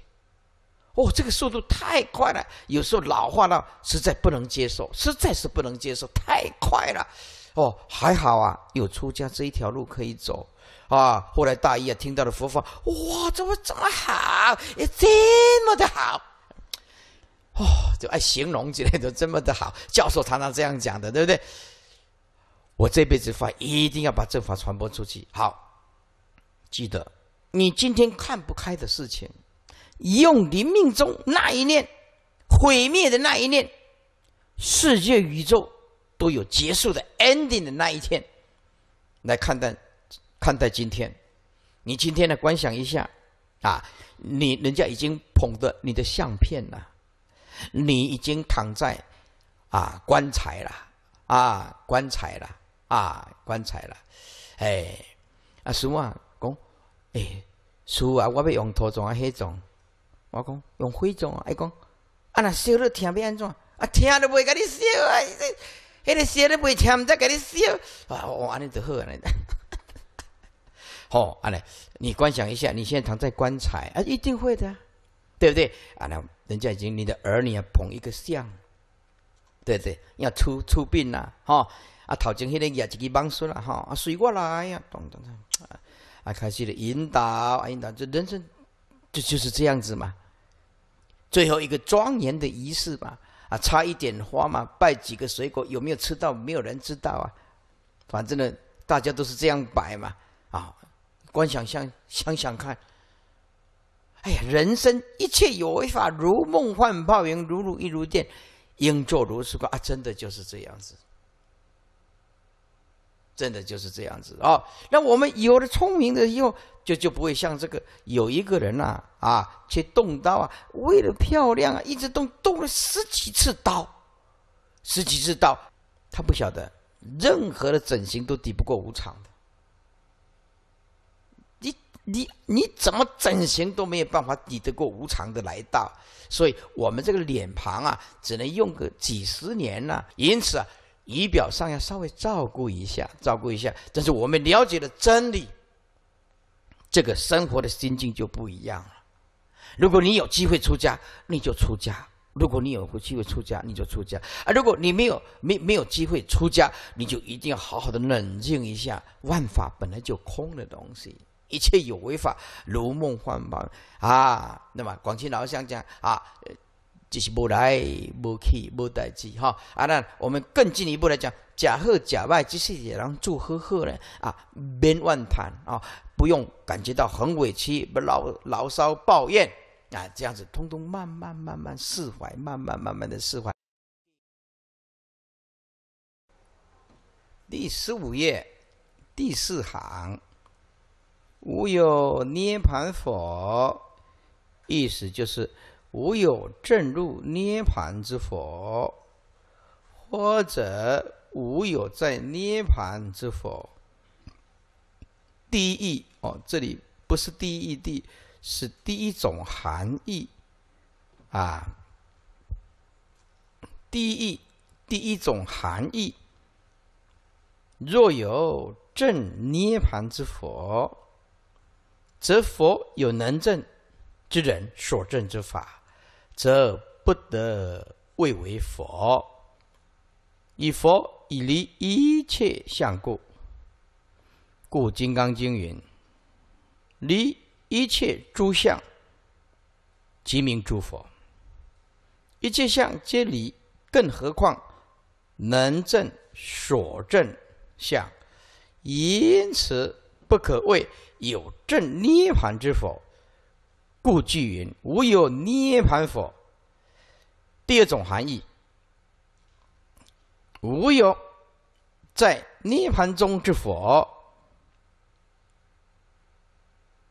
哦，这个速度太快了。有时候老化了，实在不能接受，实在是不能接受，太快了。哦，还好啊，有出家这一条路可以走啊。后来大一啊，听到了佛法，哇，怎么这么好？也这么的好。哦，就爱形容之类的，这么的好，教授常常这样讲的，对不对？我这辈子发一定要把正法传播出去。好，记得你今天看不开的事情，用你命中那一念毁灭的那一念，世界宇宙都有结束的 ending 的那一天来看待看待今天。你今天呢，观想一下啊，你人家已经捧着你的相片了。你已经躺在啊棺材了，啊棺材了，啊棺材了，哎，阿叔啊讲，哎，叔啊我要用土葬啊黑种，我讲用灰种啊，伊讲，啊那烧了听要安怎，啊听都袂甲你烧啊，迄个烧都袂听，唔再甲你烧，我安尼就好安 好安尼，你观想一下，你现在躺在棺材，啊一定会的，对不对，啊那。人家已经，你的儿女捧一个像，对对，要出出殡呐，哈啊，头前迄个也自己忙顺了哈，啊水果来哎呀，等等等，啊开始的引导，引导，这人生，这就是这样子嘛。最后一个庄严的仪式嘛，啊，插一点花嘛，拜几个水果，有没有吃到，没有人知道啊。反正呢，大家都是这样摆嘛，啊，观想象，想想看。哎呀，人生一切有为法，如梦幻泡影，如露亦如电，应作如是观啊！真的就是这样子，真的就是这样子啊！那我们有了聪明的以后，就就不会像这个有一个人呐啊，去动刀啊，为了漂亮啊，一直动动了十几次刀，十几次刀，他不晓得任何的整形都抵不过无常的。你你怎么整形都没有办法抵得过无常的来到，所以我们这个脸庞啊，只能用个几十年了。因此啊，仪表上要稍微照顾一下，照顾一下。但是我们了解了真理，这个生活的心境就不一样了。如果你有机会出家，你就出家；如果你有机会出家，你就出家。啊，如果你没有没没有机会出家，你就一定要好好的冷静一下。万法本来就空的东西。一切有为法，如梦幻般啊，那么广钦老和讲啊，就是无来无去无代志哈啊。那我们更进一步来讲，假贺假外，其是也能祝贺贺呢啊，边玩谈啊，不用感觉到很委屈，不牢牢骚抱怨啊，这样子通通慢慢慢慢释怀，慢慢慢慢的释怀。第十五页第四行。无有涅盘佛，意思就是无有证入涅盘之佛，或者无有在涅盘之佛。第一义哦，这里不是第一义是第一种含义啊。第一义，第一种含义。若有正涅盘之佛。则佛有能证之人所证之法，则不得谓为佛。以佛以离一切相故，故《金刚经》云：“离一切诸相，即名诸佛。”一切相皆离，更何况能证所证相？因此不可谓。有正涅盘之佛，故具云无有涅盘佛。第二种含义，无有在涅盘中之佛。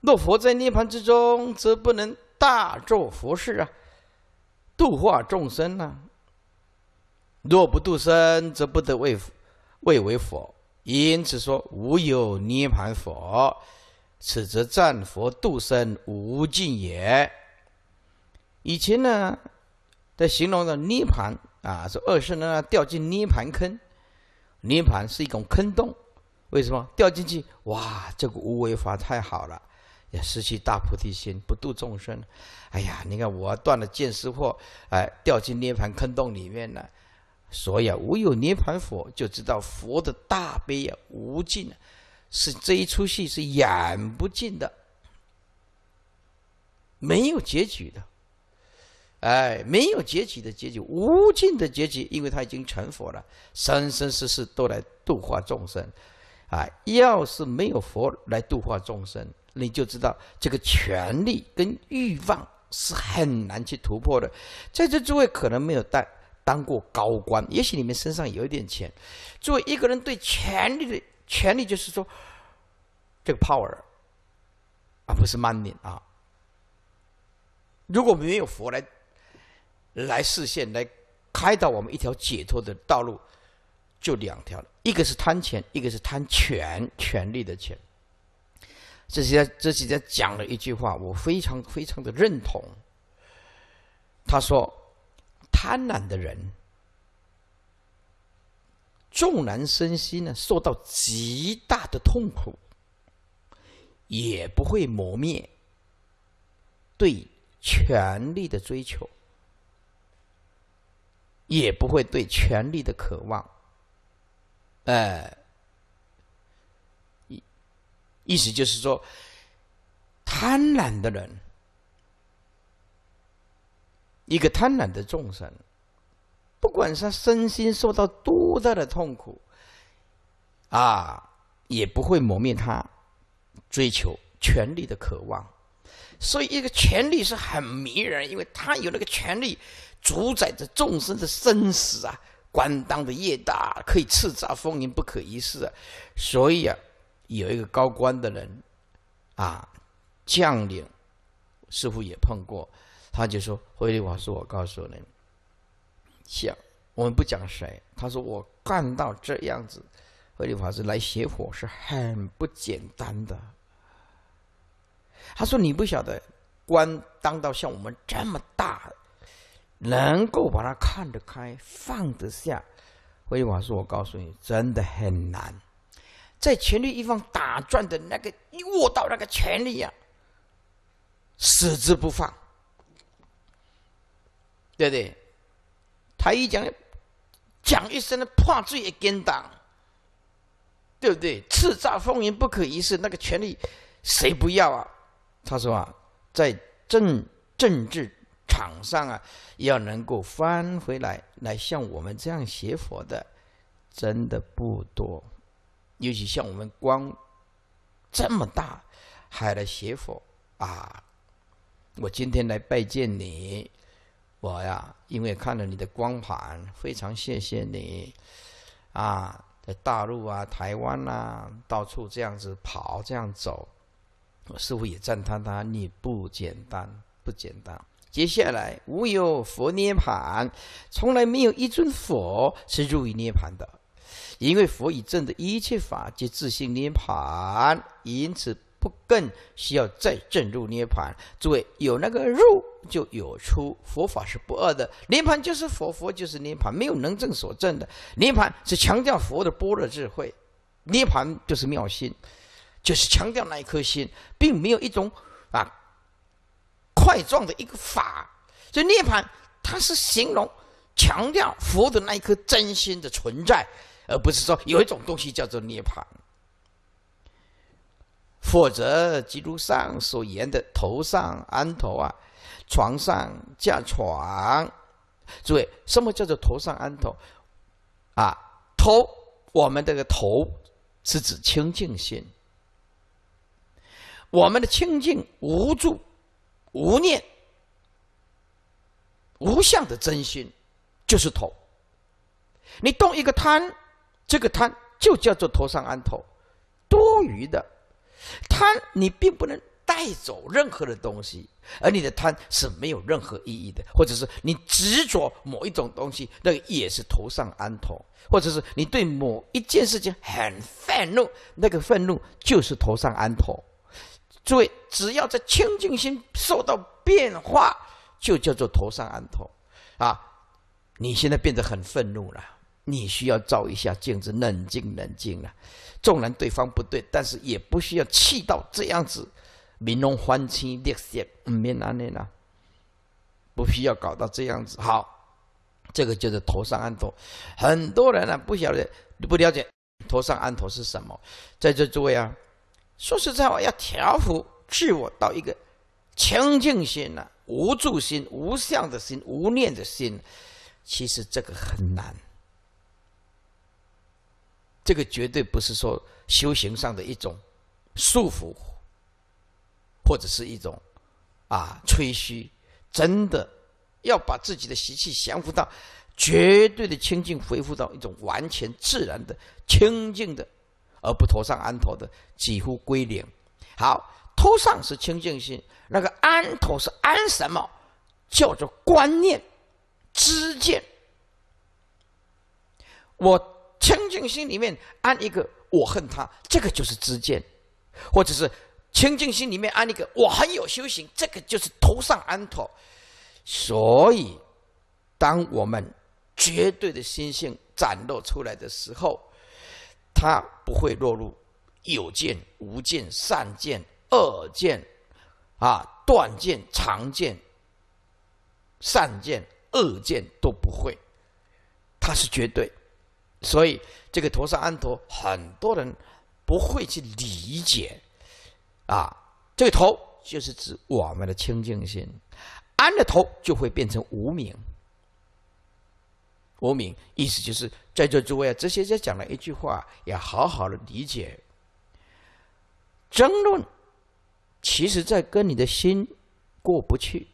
若佛在涅盘之中，则不能大做佛事啊，度化众生呢。若不度生，则不得为为为佛。因此说无有涅盘佛。此则战佛度生无尽也。以前呢，在形容的涅槃啊，说二世呢掉进涅槃坑，涅槃是一种坑洞。为什么掉进去？哇，这个无为法太好了，也失去大菩提心，不度众生。哎呀，你看我断了见识惑，哎，掉进涅槃坑洞里面了。所以，啊，唯有涅槃佛就知道佛的大悲啊无尽。是这一出戏是演不尽的，没有结局的，哎，没有结局的结局，无尽的结局，因为他已经成佛了，生生世世都来度化众生，啊，要是没有佛来度化众生，你就知道这个权力跟欲望是很难去突破的。在这诸位可能没有当当过高官，也许你们身上有一点钱，作为一个人对权力的。权力就是说，这个 power，而不是 money 啊。如果我们没有佛来，来视线来开导我们一条解脱的道路，就两条了：一个是贪钱，一个是贪权、权力的钱。这些、这天讲了一句话，我非常、非常的认同。他说，贪婪的人。纵然身心呢受到极大的痛苦，也不会磨灭对权力的追求，也不会对权力的渴望。呃，意意思就是说，贪婪的人，一个贪婪的众生。不管他身心受到多大的痛苦，啊，也不会磨灭他追求权力的渴望。所以，一个权力是很迷人，因为他有那个权力，主宰着众生的生死啊。官当的越大，可以叱咤风云，不可一世。啊。所以啊，有一个高官的人，啊，将领似乎也碰过，他就说：“慧力法师，我告诉你，讲，我们不讲谁。他说我干到这样子，慧律法师来写佛是很不简单的。他说你不晓得，官当到像我们这么大，能够把它看得开、放得下，慧律法师，我告诉你，真的很难。在权力一方打转的那个握到那个权力呀，死之不放，对不对？他一讲，讲一声的怕罪、颠党，对不对？叱咤风云、不可一世，那个权力谁不要啊？他说啊，在政政治场上啊，要能够翻回来来像我们这样写佛的，真的不多。尤其像我们光这么大还来写佛啊，我今天来拜见你。我呀，因为看了你的光盘，非常谢谢你。啊，在大陆啊、台湾呐，到处这样子跑，这样走，我师乎也赞叹他，你不简单，不简单。接下来，无有佛涅盘，从来没有一尊佛是入于涅盘的，因为佛已证的一切法皆自性涅盘，因此不更需要再证入涅盘。诸位有那个入？就有出佛法是不二的，涅盘就是佛，佛就是涅盘，没有能证所证的涅盘是强调佛的般若智慧，涅盘就是妙心，就是强调那一颗心，并没有一种啊块状的一个法，所以涅盘它是形容强调佛的那一颗真心的存在，而不是说有一种东西叫做涅盘，否则即如上所言的头上安头啊。床上架床，诸位，什么叫做头上安头？啊，头，我们这个头是指清净心。我们的清净无住、无念、无相的真心，就是头。你动一个贪，这个贪就叫做头上安头，多余的贪，你并不能带走任何的东西。而你的贪是没有任何意义的，或者是你执着某一种东西，那个也是头上安头；或者是你对某一件事情很愤怒，那个愤怒就是头上安头。诸位，只要这清净心受到变化，就叫做头上安头。啊，你现在变得很愤怒了，你需要照一下镜子，冷静冷静了。纵然对方不对，但是也不需要气到这样子。民众欢欣，烈色，五免安乐呢？不需要搞到这样子。好，这个就是头上安头。很多人呢不晓得，你不了解头上安头是什么？在这诸位啊，说实在话，要调伏自我到一个清净心呐，无助心、无相的心、无念的心，其实这个很难。这个绝对不是说修行上的一种束缚。或者是一种，啊，吹嘘，真的要把自己的习气降服到绝对的清净，恢复到一种完全自然的清净的，而不头上安头的，几乎归零。好，头上是清净心，那个安头是安什么？叫做观念、知见。我清净心里面安一个我恨他，这个就是知见，或者是。清净心里面安一个，我很有修行，这个就是头上安陀。所以，当我们绝对的心性展露出来的时候，它不会落入有见、无见、善见、恶见，啊，断见、常见、善见、恶见都不会，它是绝对。所以，这个头上安陀，很多人不会去理解。啊，这个头就是指我们的清净心，安的头就会变成无名。无名意思就是在座诸位，这些在讲了一句话，要好好的理解。争论，其实在跟你的心过不去，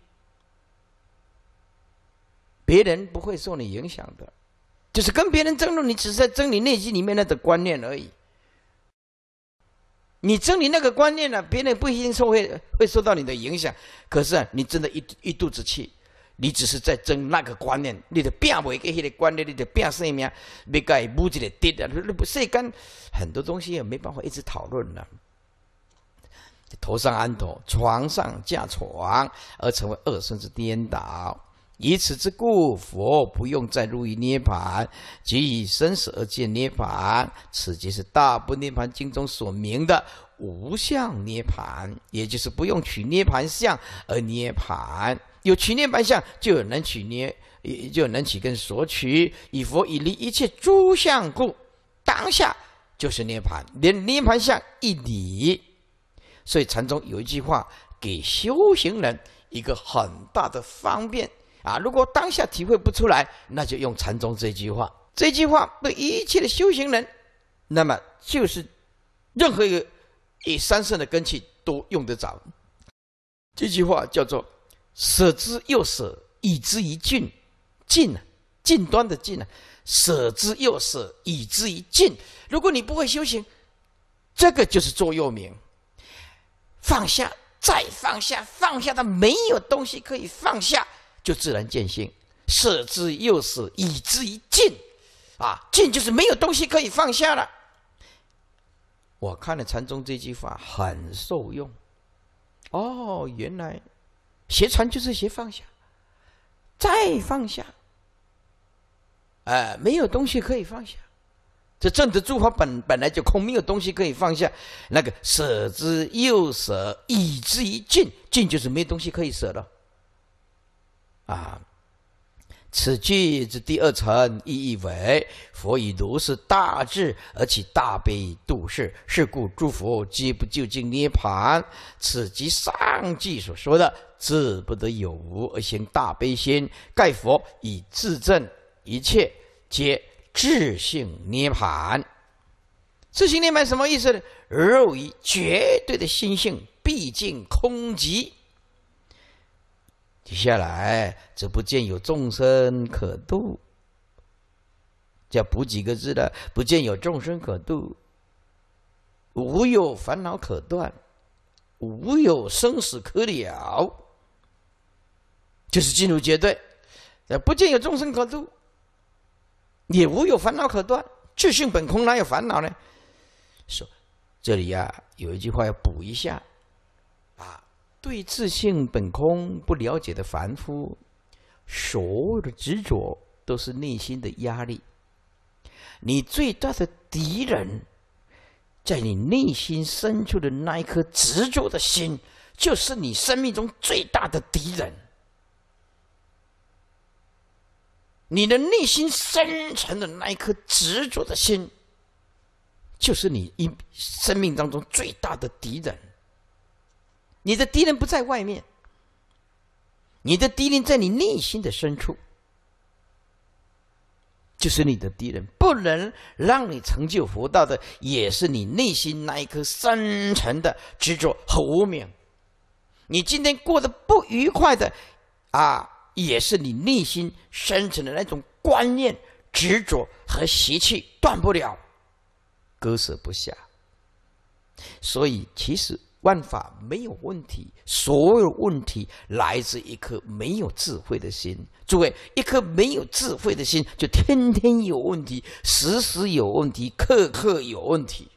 别人不会受你影响的，就是跟别人争论，你只是在争你内心里面那种观念而已。你争你那个观念呢？别人不一定受会会受到你的影响。可是啊，你真的一一肚子气，你只是在争那个观念，你的病没个你的观念，你在拼生命，你该无跌个得不睡干，很多东西也没办法一直讨论了。头上安头，床上架床，而成为恶甚之颠倒。以此之故，佛不用再入于涅盘，即以生死而见涅盘。此即是大部《涅盘经》中所明的无相涅盘，也就是不用取涅盘相而涅盘。有取涅盘相，就有能取涅，就能取跟索取。以佛以离一切诸相故，当下就是涅盘，连涅盘相一离。所以禅宗有一句话，给修行人一个很大的方便。啊，如果当下体会不出来，那就用禅宗这句话。这句话对一切的修行人，那么就是，任何一个以三圣的根器都用得着。这句话叫做“舍之又舍，以之于尽，尽尽端的尽啊，舍之又舍，以之于尽。”如果你不会修行，这个就是座右铭。放下，再放下，放下的没有东西可以放下。就自然见性，舍之又舍，以之一尽，啊，尽就是没有东西可以放下了。我看了禅宗这句话很受用，哦，原来，学禅就是学放下，再放下，哎，没有东西可以放下，这正德诸法本本来就空，没有东西可以放下，那个舍之又舍，以之一尽，尽就是没有东西可以舍了。啊！此句之第二层意义为：佛以如是大智而起大悲度世，是故诸佛皆不究竟涅盘。此即上句所说的“自不得有无而行大悲心”，盖佛以自证一切皆智性涅盘。智性涅盘什么意思呢？而以绝对的心性，毕竟空寂。接下来则不见有众生可度，就要补几个字的，不见有众生可度，无有烦恼可断，无有生死可了，就是进入绝对。不见有众生可度，也无有烦恼可断。具性本空，哪有烦恼呢？说，这里呀有一句话要补一下，啊。对自性本空不了解的凡夫，所有的执着都是内心的压力。你最大的敌人，在你内心深处的那一颗执着的心，就是你生命中最大的敌人。你的内心深层的那一颗执着的心，就是你一生命当中最大的敌人。你的敌人不在外面，你的敌人在你内心的深处，就是你的敌人。不能让你成就佛道的，也是你内心那一颗深沉的执着和无明。你今天过得不愉快的，啊，也是你内心深沉的那种观念执着和习气断不了，割舍不下。所以，其实。万法没有问题，所有问题来自一颗没有智慧的心。诸位，一颗没有智慧的心，就天天有问题，时时有问题，刻刻有问题。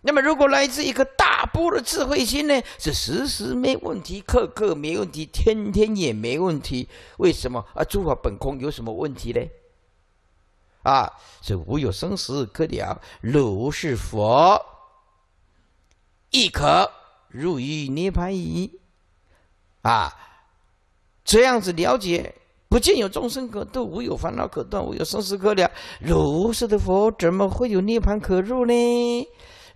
那么，如果来自一颗大波的智慧心呢？是时时没问题，刻刻没问题，天天也没问题。为什么啊？诸法本空，有什么问题呢？啊，是无有生死可了，如是佛。亦可入于涅盘矣，啊，这样子了解，不见有众生可度，无有烦恼可断，无有生死可了。如是的佛，怎么会有涅盘可入呢？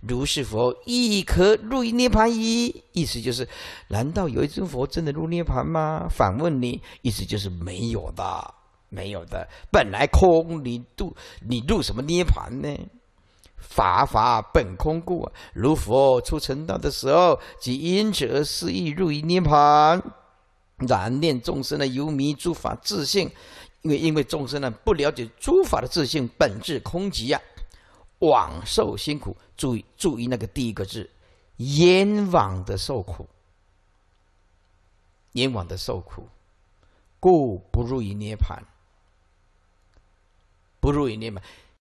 如是佛亦可入于涅盘矣。意思就是，难道有一尊佛真的入涅盘吗？反问你，意思就是没有的，没有的，本来空，你度，你入什么涅盘呢？法法本空故，啊！如佛出尘道的时候，即因此而失意，入于涅盘。然念众生呢，犹迷诸法自性，因为因为众生呢，不了解诸法的自性本质空寂呀，枉受辛苦。注意注意那个第一个字，冤枉的受苦，冤枉的受苦，故不入于涅盘，不入于涅盘。